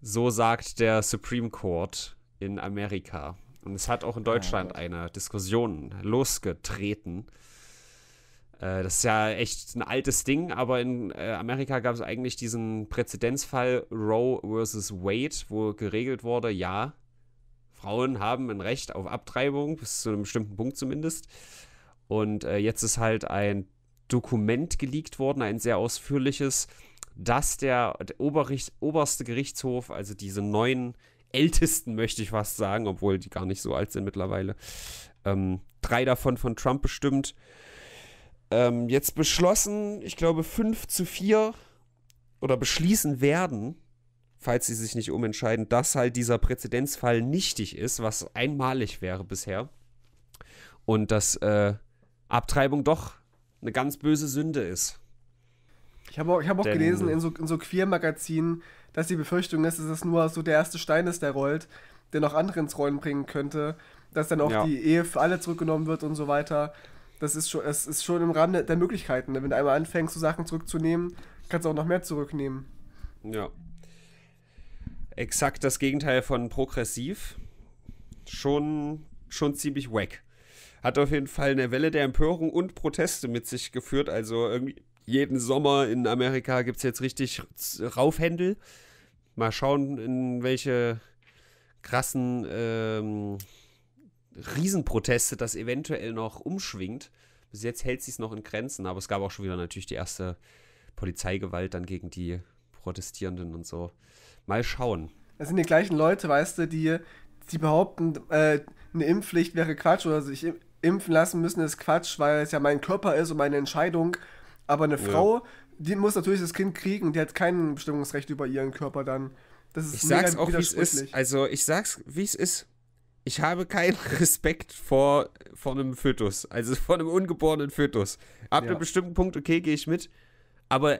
A: So sagt der Supreme Court in Amerika. Und es hat auch in Deutschland ah. eine Diskussion losgetreten. Äh, das ist ja echt ein altes Ding, aber in äh, Amerika gab es eigentlich diesen Präzedenzfall Roe versus Wade, wo geregelt wurde, ja, Frauen haben ein Recht auf Abtreibung, bis zu einem bestimmten Punkt zumindest. Und äh, jetzt ist halt ein Dokument geleakt worden, ein sehr ausführliches, dass der, der Oberricht, oberste Gerichtshof, also diese neun Ältesten, möchte ich fast sagen, obwohl die gar nicht so alt sind mittlerweile, ähm, drei davon von Trump bestimmt, ähm, jetzt beschlossen, ich glaube fünf zu vier oder beschließen werden, falls sie sich nicht umentscheiden, dass halt dieser Präzedenzfall nichtig ist, was einmalig wäre bisher. Und dass äh, Abtreibung doch eine ganz böse Sünde ist.
B: Ich habe auch, ich hab auch gelesen in so, in so Queer-Magazinen, dass die Befürchtung ist, dass es nur so der erste Stein ist, der rollt, der noch andere ins Rollen bringen könnte, dass dann auch ja. die Ehe für alle zurückgenommen wird und so weiter. Das ist schon, das ist schon im Rahmen der Möglichkeiten. Wenn du einmal anfängst, so Sachen zurückzunehmen, kannst du auch noch mehr zurücknehmen.
A: Ja, exakt das Gegenteil von progressiv. Schon, schon ziemlich wack. Hat auf jeden Fall eine Welle der Empörung und Proteste mit sich geführt. Also irgendwie jeden Sommer in Amerika gibt es jetzt richtig Raufhändel. Mal schauen, in welche krassen ähm, Riesenproteste das eventuell noch umschwingt. Bis jetzt hält sie es noch in Grenzen, aber es gab auch schon wieder natürlich die erste Polizeigewalt dann gegen die Protestierenden und so. Mal schauen.
B: Das sind die gleichen Leute, weißt du, die, die behaupten, äh, eine Impfpflicht wäre Quatsch oder sich impfen lassen müssen ist Quatsch, weil es ja mein Körper ist und meine Entscheidung. Aber eine Frau, ja. die muss natürlich das Kind kriegen und die hat kein Bestimmungsrecht über ihren Körper dann. Das ist ich sag's auch, wie es ist.
A: Also ich sag's, wie es ist. Ich habe keinen Respekt vor, vor einem Fötus, also vor einem ungeborenen Fötus. Ab ja. einem bestimmten Punkt, okay, gehe ich mit. Aber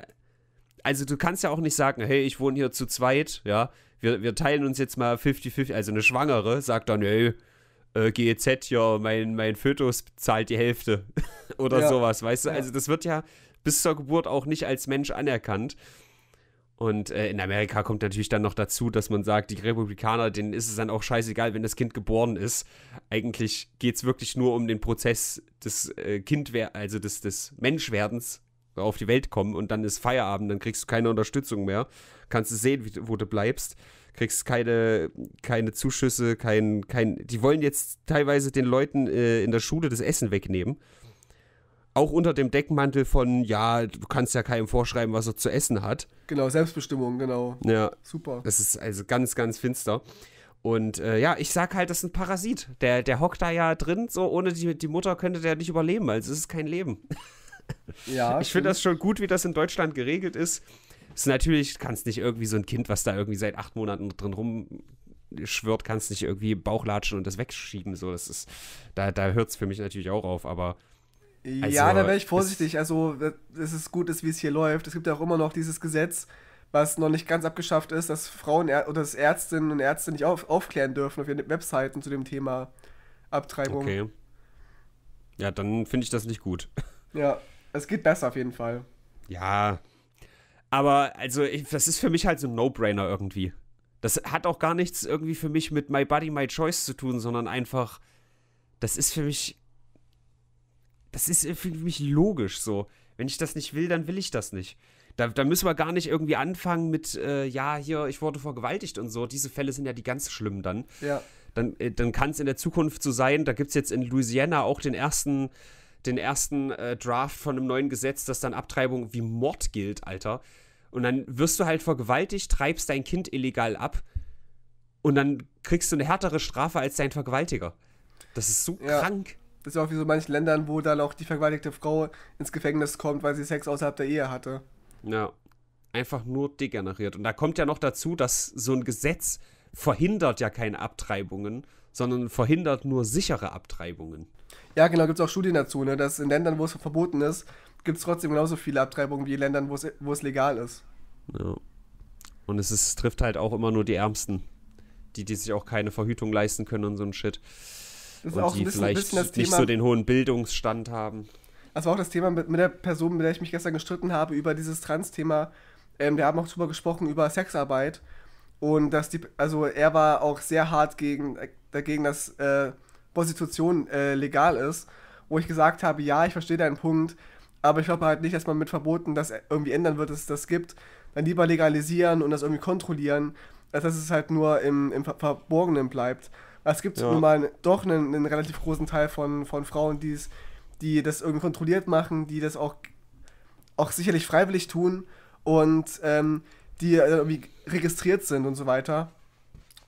A: also du kannst ja auch nicht sagen, hey, ich wohne hier zu zweit, ja, wir, wir teilen uns jetzt mal 50-50, also eine Schwangere sagt dann, hey, äh, GEZ ja, mein, mein Fötus zahlt die Hälfte oder ja. sowas, weißt du? Also das wird ja bis zur Geburt auch nicht als Mensch anerkannt. Und äh, in Amerika kommt natürlich dann noch dazu, dass man sagt, die Republikaner, denen ist es dann auch scheißegal, wenn das Kind geboren ist. Eigentlich geht es wirklich nur um den Prozess des äh, Kindwer also des, des Menschwerdens auf die Welt kommen und dann ist Feierabend, dann kriegst du keine Unterstützung mehr. Kannst du sehen, wie, wo du bleibst. Kriegst keine, keine Zuschüsse, kein, kein. Die wollen jetzt teilweise den Leuten äh, in der Schule das Essen wegnehmen. Auch unter dem Deckmantel von, ja, du kannst ja keinem vorschreiben, was er zu essen hat.
B: Genau, Selbstbestimmung, genau. Ja. Super. Das
A: ist also ganz, ganz finster. Und äh, ja, ich sag halt, das ist ein Parasit. Der, der hockt da ja drin, so ohne die, die Mutter könnte der nicht überleben, also es ist kein Leben. Ja, ich finde das schon gut, wie das in Deutschland geregelt ist. Ist natürlich, kannst nicht irgendwie so ein Kind, was da irgendwie seit acht Monaten drin rumschwirrt, kannst nicht irgendwie Bauchlatschen und das wegschieben. So, das ist, da, da hört es für mich natürlich auch auf, aber. Also, ja, da also wäre ich vorsichtig.
B: Also, es ist gut, wie es hier läuft. Es gibt ja auch immer noch dieses Gesetz, was noch nicht ganz abgeschafft ist, dass Frauen oder dass Ärztinnen und Ärzte nicht auf, aufklären dürfen auf ihren Webseiten zu dem Thema Abtreibung.
A: Okay. Ja, dann finde ich das nicht gut.
B: Ja. Es geht besser auf jeden Fall.
A: Ja. Aber also, ich, das ist für mich halt so ein No-Brainer irgendwie. Das hat auch gar nichts irgendwie für mich mit My Body, My Choice zu tun, sondern einfach, das ist für mich, das ist für mich logisch so. Wenn ich das nicht will, dann will ich das nicht. Da, da müssen wir gar nicht irgendwie anfangen mit, äh, ja, hier, ich wurde vergewaltigt und so. Diese Fälle sind ja die ganz schlimmen dann. Ja. Dann, äh, dann kann es in der Zukunft so sein, da gibt es jetzt in Louisiana auch den ersten den ersten äh, Draft von einem neuen Gesetz, dass dann Abtreibung wie Mord gilt, Alter. Und dann wirst du halt vergewaltigt, treibst dein Kind illegal ab und dann kriegst du eine härtere Strafe
B: als dein Vergewaltiger. Das ist so ja. krank. Das ist auch wie so in manchen Ländern, wo dann auch die vergewaltigte Frau ins Gefängnis kommt, weil sie Sex außerhalb der Ehe hatte.
A: Ja. Einfach nur degeneriert. Und da kommt ja noch dazu, dass so ein Gesetz verhindert ja keine Abtreibungen, sondern verhindert nur sichere Abtreibungen.
B: Ja, genau, gibt es auch Studien dazu, ne, dass in Ländern, wo es verboten ist, gibt es trotzdem genauso viele Abtreibungen wie in Ländern, wo es, legal ist.
A: Ja. Und es, ist, trifft halt auch immer nur die Ärmsten, die, die sich auch keine Verhütung leisten können und so ein Shit. Das ist und auch die ein bisschen, vielleicht bisschen Thema, nicht so den hohen Bildungsstand haben.
B: Das war auch das Thema mit, mit der Person, mit der ich mich gestern gestritten habe, über dieses Trans-Thema. Ähm, wir haben auch drüber gesprochen, über Sexarbeit. Und dass die, also er war auch sehr hart gegen dagegen, dass äh, Prostitution äh, legal ist, wo ich gesagt habe, ja, ich verstehe deinen Punkt, aber ich glaube halt nicht, dass man mit Verboten das irgendwie ändern wird, dass es das gibt. Dann lieber legalisieren und das irgendwie kontrollieren, als dass es halt nur im, im Ver Verborgenen bleibt. es gibt ja. nun mal doch einen, einen, relativ großen Teil von, von Frauen, die's, die das irgendwie kontrolliert machen, die das auch, auch sicherlich freiwillig tun und ähm, die äh, irgendwie registriert sind und so weiter.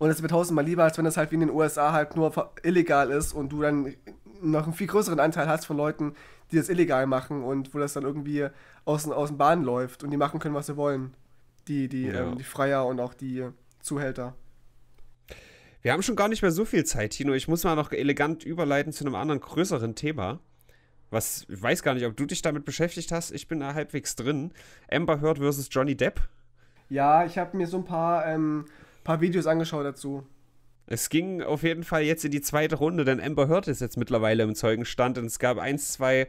B: Und es ist mir tausendmal lieber, als wenn das halt wie in den USA halt nur illegal ist und du dann noch einen viel größeren Anteil hast von Leuten, die das illegal machen und wo das dann irgendwie aus, aus den Bahn läuft und die machen können, was sie wollen. Die, die, ja. ähm, die Freier und auch die Zuhälter.
A: Wir haben schon gar nicht mehr so viel Zeit, Tino. Ich muss mal noch elegant überleiten zu einem anderen größeren Thema. Was, ich weiß gar nicht, ob du dich damit beschäftigt hast. Ich bin da halbwegs drin. Amber Heard versus Johnny Depp.
B: Ja, ich habe mir so ein paar ähm, paar Videos angeschaut dazu.
A: Es ging auf jeden Fall jetzt in die zweite Runde, denn Amber Heard ist jetzt mittlerweile im Zeugenstand und es gab ein, zwei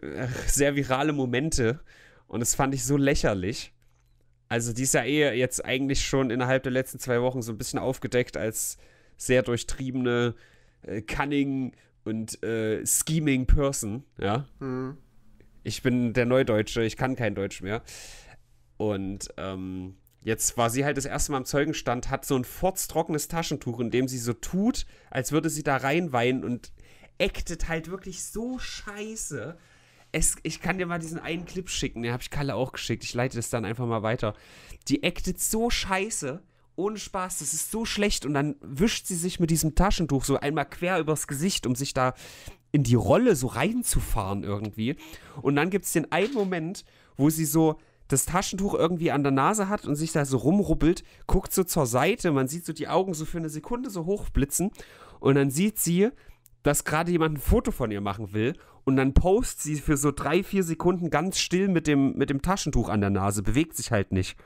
A: äh, sehr virale Momente und das fand ich so lächerlich. Also die ist ja eh jetzt eigentlich schon innerhalb der letzten zwei Wochen so ein bisschen aufgedeckt als sehr durchtriebene, äh, cunning und äh, scheming Person, ja. Mhm. Ich bin der Neudeutsche, ich kann kein Deutsch mehr. Und ähm, Jetzt war sie halt das erste Mal im Zeugenstand, hat so ein furztrockenes Taschentuch, in dem sie so tut, als würde sie da reinweinen und actet halt wirklich so scheiße. Es, ich kann dir mal diesen einen Clip schicken, den habe ich Kalle auch geschickt. Ich leite das dann einfach mal weiter. Die actet so scheiße, ohne Spaß, das ist so schlecht. Und dann wischt sie sich mit diesem Taschentuch so einmal quer übers Gesicht, um sich da in die Rolle so reinzufahren irgendwie. Und dann gibt es den einen Moment, wo sie so das Taschentuch irgendwie an der Nase hat und sich da so rumrubbelt, guckt so zur Seite, man sieht so die Augen so für eine Sekunde so hochblitzen und dann sieht sie, dass gerade jemand ein Foto von ihr machen will und dann postet sie für so drei, vier Sekunden ganz still mit dem, mit dem Taschentuch an der Nase, bewegt sich halt nicht.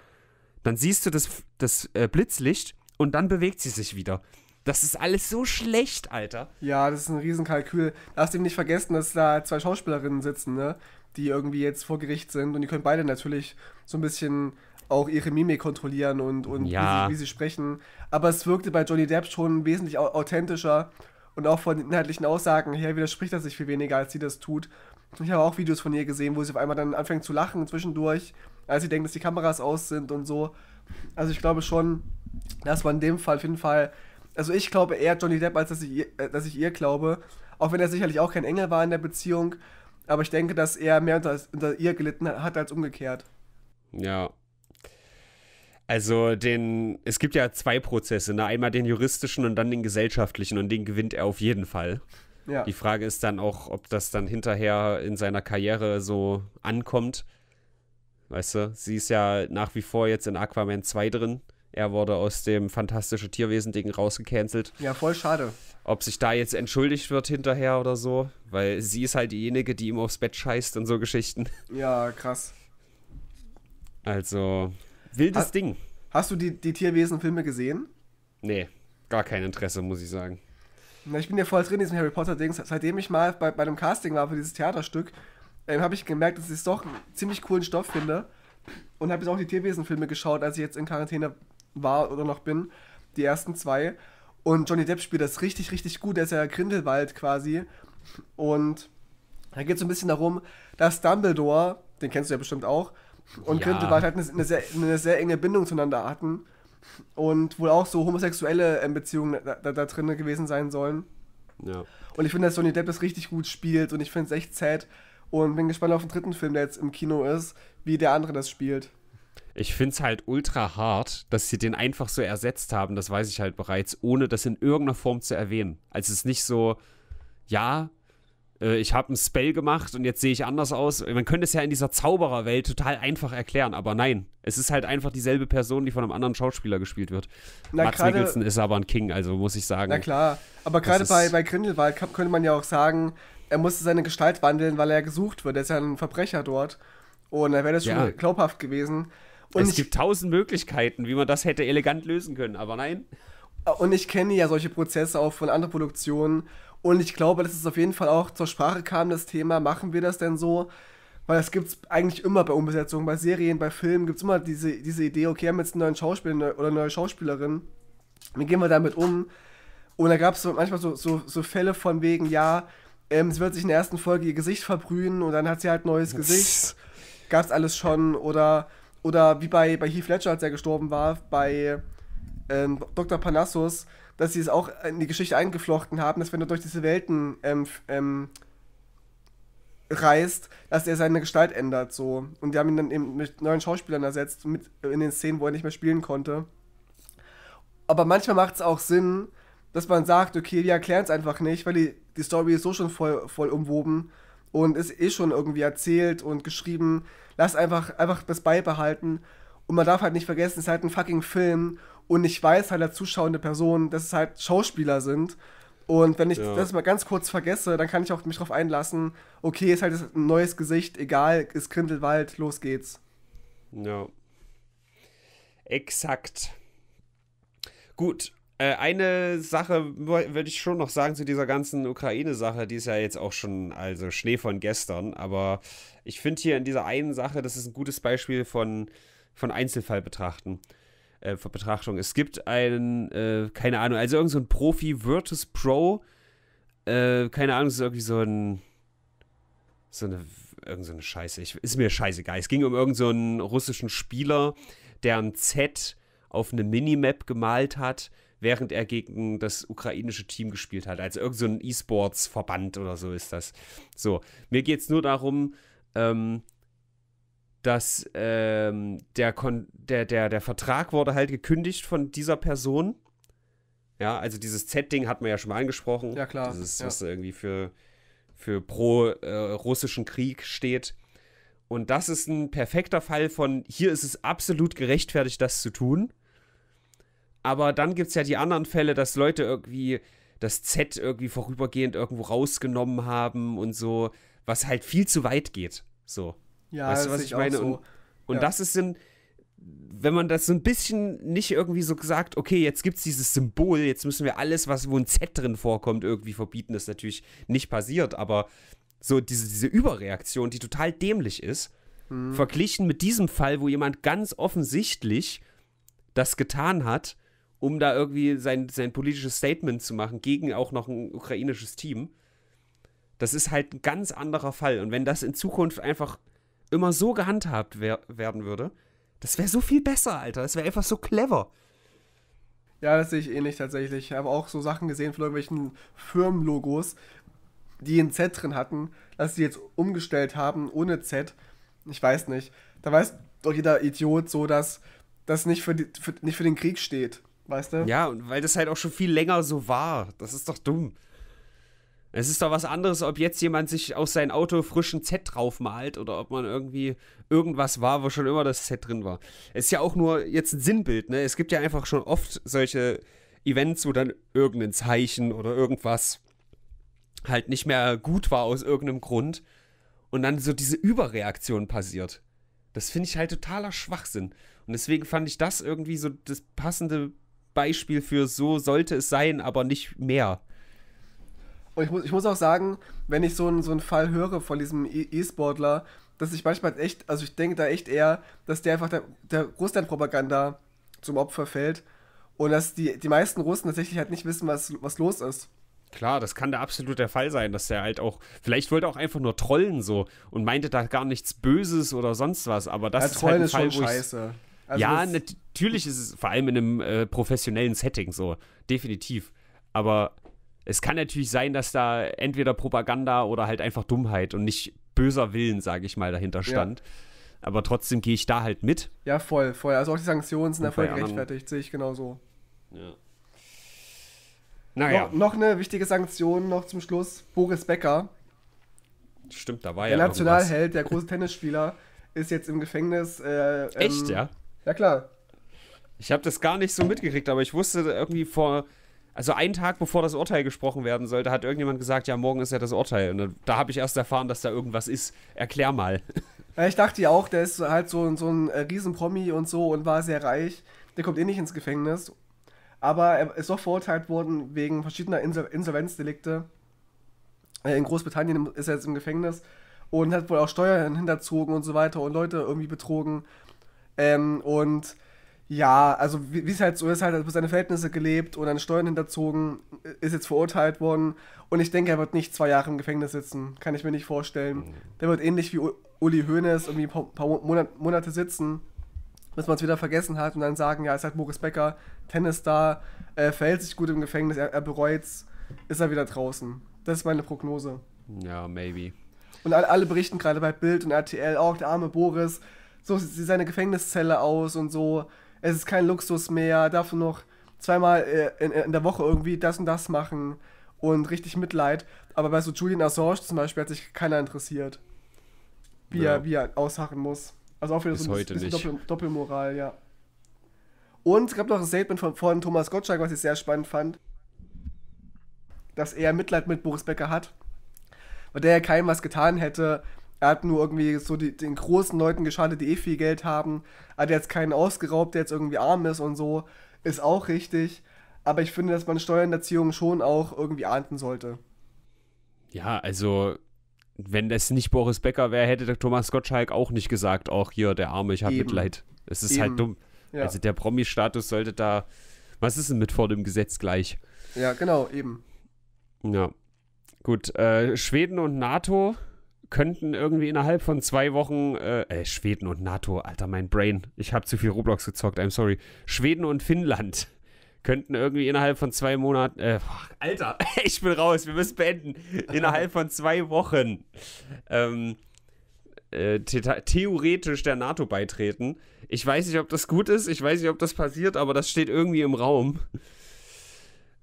A: Dann siehst du das, das äh, Blitzlicht und dann bewegt sie sich wieder.
B: Das ist alles so schlecht, Alter. Ja, das ist ein Riesenkalkül. Lass dem nicht vergessen, dass da zwei Schauspielerinnen sitzen, ne? die irgendwie jetzt vor Gericht sind. Und die können beide natürlich so ein bisschen auch ihre Mimik kontrollieren und, und ja. wie, sie, wie, sie, sprechen. Aber es wirkte bei Johnny Depp schon wesentlich authentischer. Und auch von inhaltlichen Aussagen her widerspricht er sich viel weniger, als sie das tut. Ich habe auch Videos von ihr gesehen, wo sie auf einmal dann anfängt zu lachen zwischendurch, als sie denkt, dass die Kameras aus sind und so. Also ich glaube schon, dass man in dem Fall auf jeden Fall, also ich glaube eher Johnny Depp, als dass ich äh, dass ich ihr glaube. Auch wenn er sicherlich auch kein Engel war in der Beziehung, aber ich denke, dass er mehr unter, unter ihr gelitten hat als umgekehrt.
A: Ja. Also den, es gibt ja zwei Prozesse, ne? einmal den juristischen und dann den gesellschaftlichen und den gewinnt er auf jeden Fall. Ja. Die Frage ist dann auch, ob das dann hinterher in seiner Karriere so ankommt. Weißt du, sie ist ja nach wie vor jetzt in Aquaman 2 drin. Er wurde aus dem fantastische Tierwesen-Ding rausgecancelt.
B: Ja, voll schade
A: ob sich da jetzt entschuldigt wird hinterher oder so, weil sie ist halt diejenige, die ihm aufs Bett scheißt und so Geschichten.
B: Ja, krass.
A: Also, wildes hast, Ding.
B: Hast du die, die Tierwesen-Filme gesehen?
A: Nee, gar kein Interesse, muss ich sagen.
B: Na, ich bin ja voll drin in diesem Harry Potter-Ding. Seitdem ich mal bei, bei einem Casting war für dieses Theaterstück, ähm, habe ich gemerkt, dass ich es doch einen ziemlich coolen Stoff finde. Und habe jetzt auch die Tierwesen-Filme geschaut, als ich jetzt in Quarantäne war oder noch bin. Die ersten zwei. Und Johnny Depp spielt das richtig, richtig gut. Er ist ja Grindelwald quasi. Und da geht es so ein bisschen darum, dass Dumbledore, den kennst du ja bestimmt auch, und ja. Grindelwald halt eine, eine, sehr, eine sehr enge Bindung zueinander hatten. Und wohl auch so homosexuelle ähm, Beziehungen da, da, da drin gewesen sein sollen. Ja. Und ich finde, dass Johnny Depp das richtig gut spielt und ich finde es echt sad. Und bin gespannt auf den dritten Film, der jetzt im Kino ist, wie der andere das spielt.
A: Ich finde es halt ultra hart, dass sie den einfach so ersetzt haben, das weiß ich halt bereits, ohne das in irgendeiner Form zu erwähnen. Also es ist nicht so, ja, äh, ich habe ein Spell gemacht und jetzt sehe ich anders aus. Man könnte es ja in dieser Zaubererwelt total einfach erklären, aber nein. Es ist halt einfach dieselbe Person, die von einem anderen Schauspieler gespielt wird. Na, Mats grade, Nicholson ist aber ein King, also muss ich sagen. Na klar, aber gerade bei,
B: bei Grindelwald könnte man ja auch sagen, er musste seine Gestalt wandeln, weil er gesucht wird. Er ist ja ein Verbrecher dort. Und er wäre das schon glaubhaft gewesen. Und es ich, gibt tausend Möglichkeiten, wie man das hätte elegant lösen können, aber nein. Und ich kenne ja solche Prozesse auch von anderen Produktionen. Und ich glaube, dass es auf jeden Fall auch zur Sprache kam, das Thema, machen wir das denn so? Weil es gibt es eigentlich immer bei Umbesetzungen, bei Serien, bei Filmen gibt es immer diese, diese Idee, okay, wir haben jetzt einen neuen Schauspieler oder eine neue Schauspielerin. Wie gehen wir damit um? Und da gab es manchmal so, so, so Fälle von wegen, ja, ähm, sie wird sich in der ersten Folge ihr Gesicht verbrühen und dann hat sie halt neues Gesicht. Gab es alles schon. Oder oder wie bei, bei Heath Ledger, als er gestorben war, bei ähm, Dr. Panassus, dass sie es auch in die Geschichte eingeflochten haben, dass wenn er durch diese Welten ähm, ähm, reist, dass er seine Gestalt ändert so. Und die haben ihn dann eben mit neuen Schauspielern ersetzt, mit, in den Szenen, wo er nicht mehr spielen konnte. Aber manchmal macht es auch Sinn, dass man sagt, okay, wir erklären es einfach nicht, weil die, die Story ist so schon voll, voll umwoben und ist eh schon irgendwie erzählt und geschrieben. Lass einfach, einfach das beibehalten. Und man darf halt nicht vergessen, es ist halt ein fucking Film und ich weiß halt als zuschauende Person, dass es halt Schauspieler sind. Und wenn ich ja. das mal ganz kurz vergesse, dann kann ich auch mich drauf einlassen, okay, ist halt ein neues Gesicht, egal, ist Grindelwald, los geht's. Ja.
A: Exakt. Gut, äh, eine Sache würde ich schon noch sagen zu dieser ganzen Ukraine-Sache, die ist ja jetzt auch schon, also Schnee von gestern, aber ich finde hier in dieser einen Sache, das ist ein gutes Beispiel von, von Einzelfallbetrachten. Äh, Betrachtung. Es gibt einen, äh, keine Ahnung, also irgendein so Profi Virtus Pro, äh, keine Ahnung, es ist irgendwie so ein, so eine, irgend so eine Scheiße. Ich, ist mir scheißegal. Es ging um irgendeinen so russischen Spieler, der ein Z auf eine Minimap gemalt hat, während er gegen das ukrainische Team gespielt hat. Also irgendein so E-Sports-Verband oder so ist das. So, mir geht es nur darum, ähm, dass ähm, der, Kon der, der, der Vertrag wurde halt gekündigt von dieser Person. Ja, also dieses Z-Ding hat man ja schon mal angesprochen. Ja, klar. Dieses, ja. was irgendwie für, für pro-russischen äh, Krieg steht. Und das ist ein perfekter Fall von, hier ist es absolut gerechtfertigt, das zu tun. Aber dann gibt es ja die anderen Fälle, dass Leute irgendwie das Z irgendwie vorübergehend irgendwo rausgenommen haben und so, was halt viel zu weit geht. So. Ja, weißt du, was ich meine? So. Und, und ja. das ist ein, wenn man das so ein bisschen nicht irgendwie so gesagt, okay, jetzt gibt es dieses Symbol, jetzt müssen wir alles, was wo ein Z drin vorkommt, irgendwie verbieten, das natürlich nicht passiert, aber so diese, diese Überreaktion, die total dämlich ist, mhm. verglichen mit diesem Fall, wo jemand ganz offensichtlich das getan hat, um da irgendwie sein, sein politisches Statement zu machen gegen auch noch ein ukrainisches Team. Das ist halt ein ganz anderer Fall. Und wenn das in Zukunft einfach immer so gehandhabt wer werden würde, das wäre so viel besser, Alter.
B: Das wäre einfach so clever. Ja, das sehe ich ähnlich tatsächlich. Ich habe auch so Sachen gesehen von irgendwelchen Firmenlogos, die ein Z drin hatten, dass sie jetzt umgestellt haben ohne Z. Ich weiß nicht. Da weiß doch jeder Idiot so, dass das nicht für, die, für, nicht für den Krieg steht. Weißt du?
A: Ja, und weil das halt auch schon viel länger so war. Das ist doch dumm. Es ist doch was anderes, ob jetzt jemand sich auf sein Auto frischen Z draufmalt oder ob man irgendwie irgendwas war, wo schon immer das Z drin war. Es ist ja auch nur jetzt ein Sinnbild, ne? Es gibt ja einfach schon oft solche Events, wo dann irgendein Zeichen oder irgendwas halt nicht mehr gut war aus irgendeinem Grund und dann so diese Überreaktion passiert. Das finde ich halt totaler Schwachsinn. Und deswegen fand ich das irgendwie so das passende Beispiel für so sollte es sein, aber nicht mehr.
B: Und ich muss, ich muss auch sagen, wenn ich so einen, so einen Fall höre von diesem e- E-Sportler, dass ich manchmal echt, also ich denke da echt eher, dass der einfach der, der Russland-Propaganda zum Opfer fällt und dass die, die meisten Russen tatsächlich halt nicht wissen, was, was los ist.
A: Klar, das kann da absolut der Fall sein, dass der halt auch, vielleicht wollte er auch einfach nur trollen so und meinte da gar nichts Böses oder sonst was, aber das ja, ist halt ein Fall, ist schon scheiße. Also ja, natürlich ist es vor allem in einem äh, professionellen Setting so, definitiv. Aber es kann natürlich sein, dass da entweder Propaganda oder halt einfach Dummheit und nicht böser Willen, sage ich mal, dahinter stand. Ja. Aber trotzdem gehe ich da halt mit.
B: Ja, voll, voll. Also auch die Sanktionen sind erfolg gerechtfertigt, sehe ich genauso. Ja. Naja. No, noch eine wichtige Sanktion noch zum Schluss. Boris Becker.
A: Stimmt, da war der ja Der Nationalheld,
B: der große Tennisspieler, ist jetzt im Gefängnis. Äh, ähm, Echt, ja? Ja, klar.
A: Ich habe das gar nicht so mitgekriegt, aber ich wusste irgendwie vor, also einen Tag bevor das Urteil gesprochen werden sollte, hat irgendjemand gesagt, ja, morgen ist ja das Urteil. Und da habe ich erst erfahren, dass da irgendwas ist. Erklär mal.
B: ich dachte ja auch, der ist halt so, so ein äh, Riesenpromi und so und war sehr reich. Der kommt eh nicht ins Gefängnis. Aber er ist doch verurteilt worden wegen verschiedener Insol Insolvenzdelikte. Äh, in Großbritannien ist er jetzt im Gefängnis und hat wohl auch Steuern hinterzogen und so weiter und Leute irgendwie betrogen. Ähm, und ja, also wie es halt so ist, halt hat also über seine Verhältnisse gelebt und an Steuern hinterzogen, äh, ist jetzt verurteilt worden. Und ich denke, er wird nicht zwei Jahre im Gefängnis sitzen. Kann ich mir nicht vorstellen. Mhm. Der wird ähnlich wie Uli Hoeneß irgendwie ein paar, paar Monat, Monate sitzen, bis man es wieder vergessen hat und dann sagen, ja, ist halt Boris Becker, Tennisstar, äh, verhält sich gut im Gefängnis, er, er es, ist er wieder draußen. Das ist meine Prognose.
A: Ja, maybe.
B: Und alle, alle berichten gerade bei Bild und RTL, auch der arme Boris, so sieht seine Gefängniszelle aus und so. Es ist kein Luxus mehr, darf nur noch zweimal äh, in, in der Woche irgendwie das und das machen und richtig Mitleid. Aber bei so Julian Assange zum Beispiel hat sich keiner interessiert, wie, ja. er, wie er ausharren muss. Also auch wieder Bis so ein bisschen Doppel, Doppelmoral, ja. Und es gab noch ein Statement von, von Thomas Gottschalk, was ich sehr spannend fand, dass er Mitleid mit Boris Becker hat, weil der ja keinem was getan hätte, er hat nur irgendwie so die, den großen Leuten geschadet, die eh viel Geld haben. Hat jetzt keinen ausgeraubt, der jetzt irgendwie arm ist und so. Ist auch richtig. Aber ich finde, dass man Steuerhinterziehung schon auch irgendwie ahnden sollte.
A: Ja, also wenn das nicht Boris Becker wäre, hätte der Thomas Gottschalk auch nicht gesagt, auch hier, der Arme, ich habe Mitleid. Es ist halt Eben. halt dumm. Ja. Also der Promi-Status sollte da. Was ist denn mit vor dem Gesetz gleich?
B: Ja, genau, eben.
A: Ja. Gut, äh, Schweden und NATO könnten irgendwie innerhalb von zwei Wochen, äh, äh, Schweden und NATO, alter, mein Brain, ich habe zu viel Roblox gezockt, I'm sorry, Schweden und Finnland könnten irgendwie innerhalb von zwei Monaten, äh, alter, ich bin raus, wir müssen beenden, innerhalb von zwei Wochen ähm, äh, theoretisch der NATO beitreten. Ich weiß nicht, ob das gut ist, ich weiß nicht, ob das passiert, aber das steht irgendwie im Raum.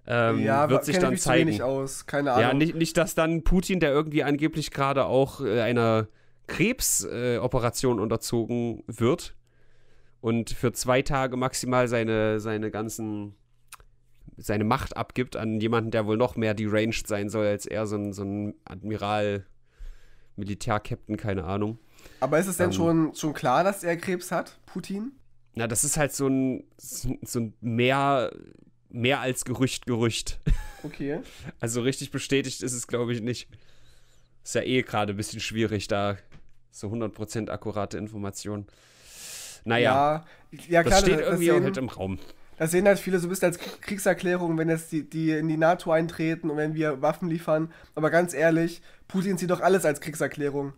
A: Ähm, ja, wird sich dann zeigen. Wenig aus. Keine Ahnung. Ja, nicht, nicht, dass dann Putin, der irgendwie angeblich gerade auch äh, einer Krebsoperation äh, unterzogen wird und für zwei Tage maximal seine, seine ganzen seine Macht abgibt an jemanden, der wohl noch mehr deranged sein soll als er, so ein, so ein Admiral, Militärkapitän, keine Ahnung. Aber ist es denn ähm,
B: schon, schon klar, dass er Krebs hat, Putin?
A: Na, das ist halt so ein, so ein mehr mehr als Gerücht, Gerücht. Okay. Also richtig bestätigt ist es, glaube ich, nicht. Ist ja eh gerade ein bisschen schwierig, da so 100% akkurate Informationen. Naja, ja, ja, klar, das steht das, irgendwie das sehen, halt im Raum.
B: Das sehen halt viele so ein bisschen als Kriegserklärung, wenn jetzt die, die in die NATO eintreten und wenn wir Waffen liefern. Aber ganz ehrlich, Putin sieht doch alles als Kriegserklärung.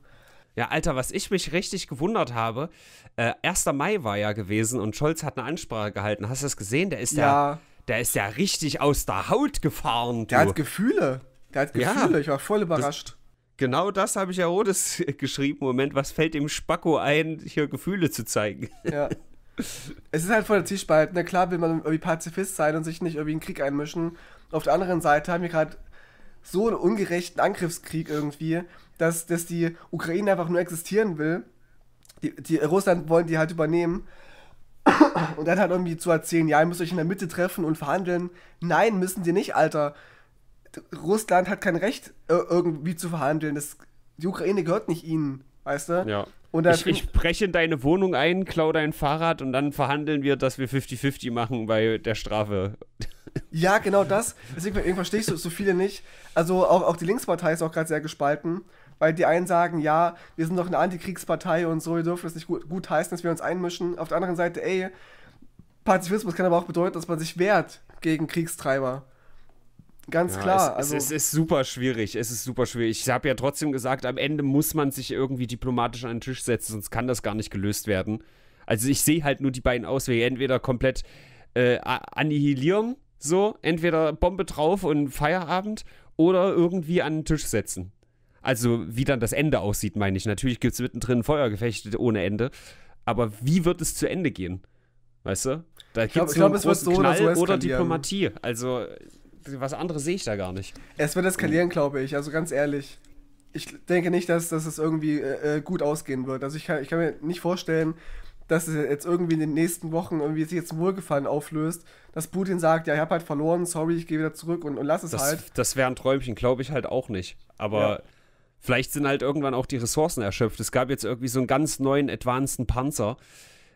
B: Ja,
A: Alter, was ich mich richtig gewundert habe, äh, 1. Mai war ja gewesen und Scholz hat eine Ansprache gehalten. Hast du das gesehen? Der ist ja. Der, der ist ja richtig aus der Haut gefahren. Du. Der hat
B: Gefühle. Der hat Gefühle. Ja, ich war voll überrascht. Das,
A: genau das habe ich ja Rodes geschrieben. Moment, was fällt dem Spacko ein, hier Gefühle zu zeigen?
B: Ja. es ist halt voll der Zielspalt. Na ne? klar will man irgendwie Pazifist sein und sich nicht irgendwie in den Krieg einmischen. Auf der anderen Seite haben wir gerade so einen ungerechten Angriffskrieg irgendwie, dass, dass die Ukraine einfach nur existieren will. Die, die Russland wollen die halt übernehmen Und dann halt irgendwie zu erzählen, ja, ihr müsst euch in der Mitte treffen und verhandeln. Nein, müssen sie nicht, Alter. Russland hat kein Recht, irgendwie zu verhandeln. Das, die Ukraine gehört nicht ihnen, weißt du? Ja. Ich, ich,
A: breche in deine Wohnung ein, klaue dein Fahrrad und dann verhandeln wir, dass wir 50-50 machen bei der Strafe.
B: Ja, genau das. Deswegen verstehe ich so, so viele nicht. Also auch, auch die Linkspartei ist auch gerade sehr gespalten weil die einen sagen, ja, wir sind doch eine Antikriegspartei und so, wir dürfen das nicht gut, gut heißen, dass wir uns einmischen. Auf der anderen Seite, ey, Pazifismus kann aber auch bedeuten, dass man sich wehrt gegen Kriegstreiber. Ganz ja, klar. Es, also es, es,
A: ist super schwierig. Es ist super schwierig. Ich habe ja trotzdem gesagt, am Ende muss man sich irgendwie diplomatisch an den Tisch setzen, sonst kann das gar nicht gelöst werden. Also ich sehe halt nur die beiden Auswege. Entweder komplett äh, annihilieren, so, entweder Bombe drauf und Feierabend, oder irgendwie an den Tisch setzen. Also, wie dann das Ende aussieht, meine ich. Natürlich gibt es mittendrin Feuergefechte ohne Ende. Aber wie wird es zu Ende gehen? Weißt du? Da gibt es glaub, so so Knall oder, so oder Diplomatie. Also, was anderes sehe ich da gar nicht.
B: Es wird eskalieren, glaube ich. Also, ganz ehrlich. Ich denke nicht, dass, dass es irgendwie äh, äh gut ausgehen wird. Also, ich kann, ich kann mir nicht vorstellen, dass es jetzt irgendwie in den nächsten Wochen irgendwie sich jetzt Wohlgefallen auflöst, dass Putin sagt, ja, ich habe halt verloren, sorry, ich gehe wieder zurück und, und lass es das, halt.
A: Das wäre ein Träumchen, glaube ich halt auch nicht. Aber ja. Vielleicht sind halt irgendwann auch die Ressourcen erschöpft. Es gab jetzt irgendwie so einen ganz neuen, advanceden Panzer.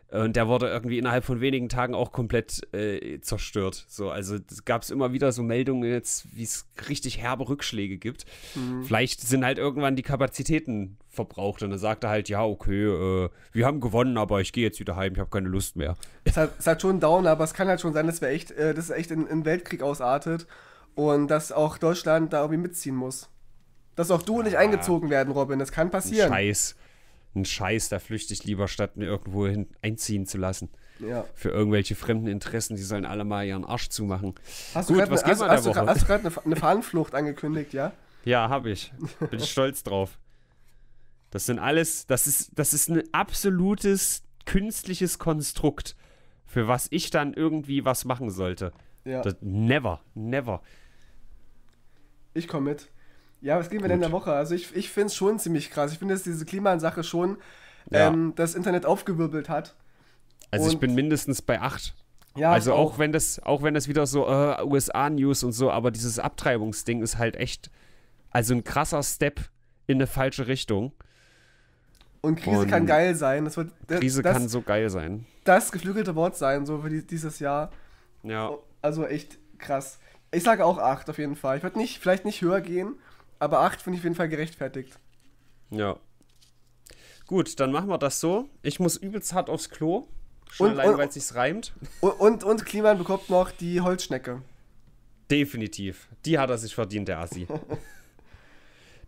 A: Und äh, der wurde irgendwie innerhalb von wenigen Tagen auch komplett äh, zerstört. So, also gab es immer wieder so Meldungen jetzt, wie es richtig herbe Rückschläge gibt. Mhm. Vielleicht sind halt irgendwann die Kapazitäten verbraucht und dann sagt er halt, ja, okay, äh, wir haben gewonnen, aber ich gehe jetzt wieder heim, ich habe keine Lust mehr.
B: Es hat, es hat schon einen Down, aber es kann halt schon sein, dass wir echt, äh, dass es echt in, in Weltkrieg ausartet und dass auch Deutschland da irgendwie mitziehen muss dass auch du ah. nicht eingezogen werden, Robin. Das kann passieren. Ein Scheiß.
A: Ein Scheiß, da flüchte ich lieber, statt mir irgendwo hin einziehen zu lassen. Ja. Für irgendwelche fremden Interessen, die sollen alle mal ihren Arsch zumachen. Hast Gut, du was ne, gerade
B: eine, eine Fahnenflucht angekündigt, ja?
A: Ja, habe ich. Bin ich stolz drauf. Das sind alles, das ist, das ist ein absolutes künstliches Konstrukt, für was ich dann irgendwie was machen sollte. Ja. Das, never, never.
B: Ich komme mit. Ja, was gehen wir denn in der Woche? Also ich, ich finde es schon ziemlich krass. Ich finde, dass diese Klimasache schon ja. ähm, das Internet aufgewirbelt hat. Also und ich
A: bin mindestens bei 8. Ja, also auch, auch, wenn das, auch wenn das wieder so äh, USA-News und so, aber dieses Abtreibungsding ist halt echt, also ein krasser Step in eine falsche Richtung.
B: Und Krise und kann geil sein. Das wird, das, Krise das, kann so geil sein. Das geflügelte Wort sein, so für die, dieses Jahr. Ja. Also echt krass. Ich sage auch 8 auf jeden Fall. Ich würde nicht, vielleicht nicht höher gehen, aber 8 finde ich auf jeden Fall gerechtfertigt.
A: Ja. Gut, dann machen wir das so. Ich muss übelst hart aufs Klo. Schon und, allein, weil es sich reimt. Und, und, und Kliman bekommt noch die Holzschnecke. Definitiv. Die hat er sich verdient, der Assi.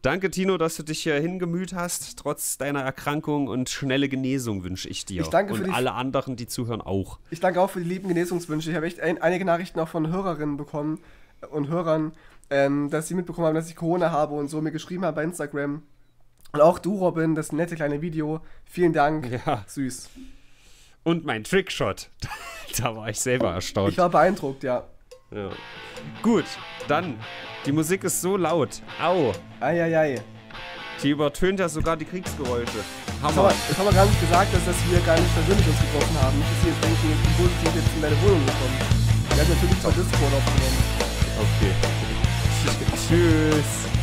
A: Danke, Tino, dass du dich hier hingemüht hast. Trotz deiner Erkrankung und schnelle Genesung wünsche ich dir. Ich danke und alle anderen, die zuhören, auch.
B: Ich danke auch für die lieben Genesungswünsche. Ich habe echt ein, einige Nachrichten auch von Hörerinnen bekommen und Hörern, ähm, dass sie mitbekommen haben, dass ich Corona habe und so mir geschrieben haben bei Instagram. Und auch du, Robin, das nette kleine Video. Vielen Dank. Ja. Süß. Und mein Trickshot. da war ich selber erstaunt. Ich war beeindruckt, ja. ja. Gut, dann. Die
A: Musik ist so laut. Au. Eieiei. Die übertönt ja sogar die Kriegsgeräusche.
B: Hammer. Jetzt haben wir gar nicht gesagt, dass, das wir gar nicht persönlich uns getroffen haben. Nicht, dass sie jetzt denken, die Bullen sind jetzt in meine Wohnung gekommen. Wir haben natürlich zwar Discord aufgenommen. Okay. Tschüss.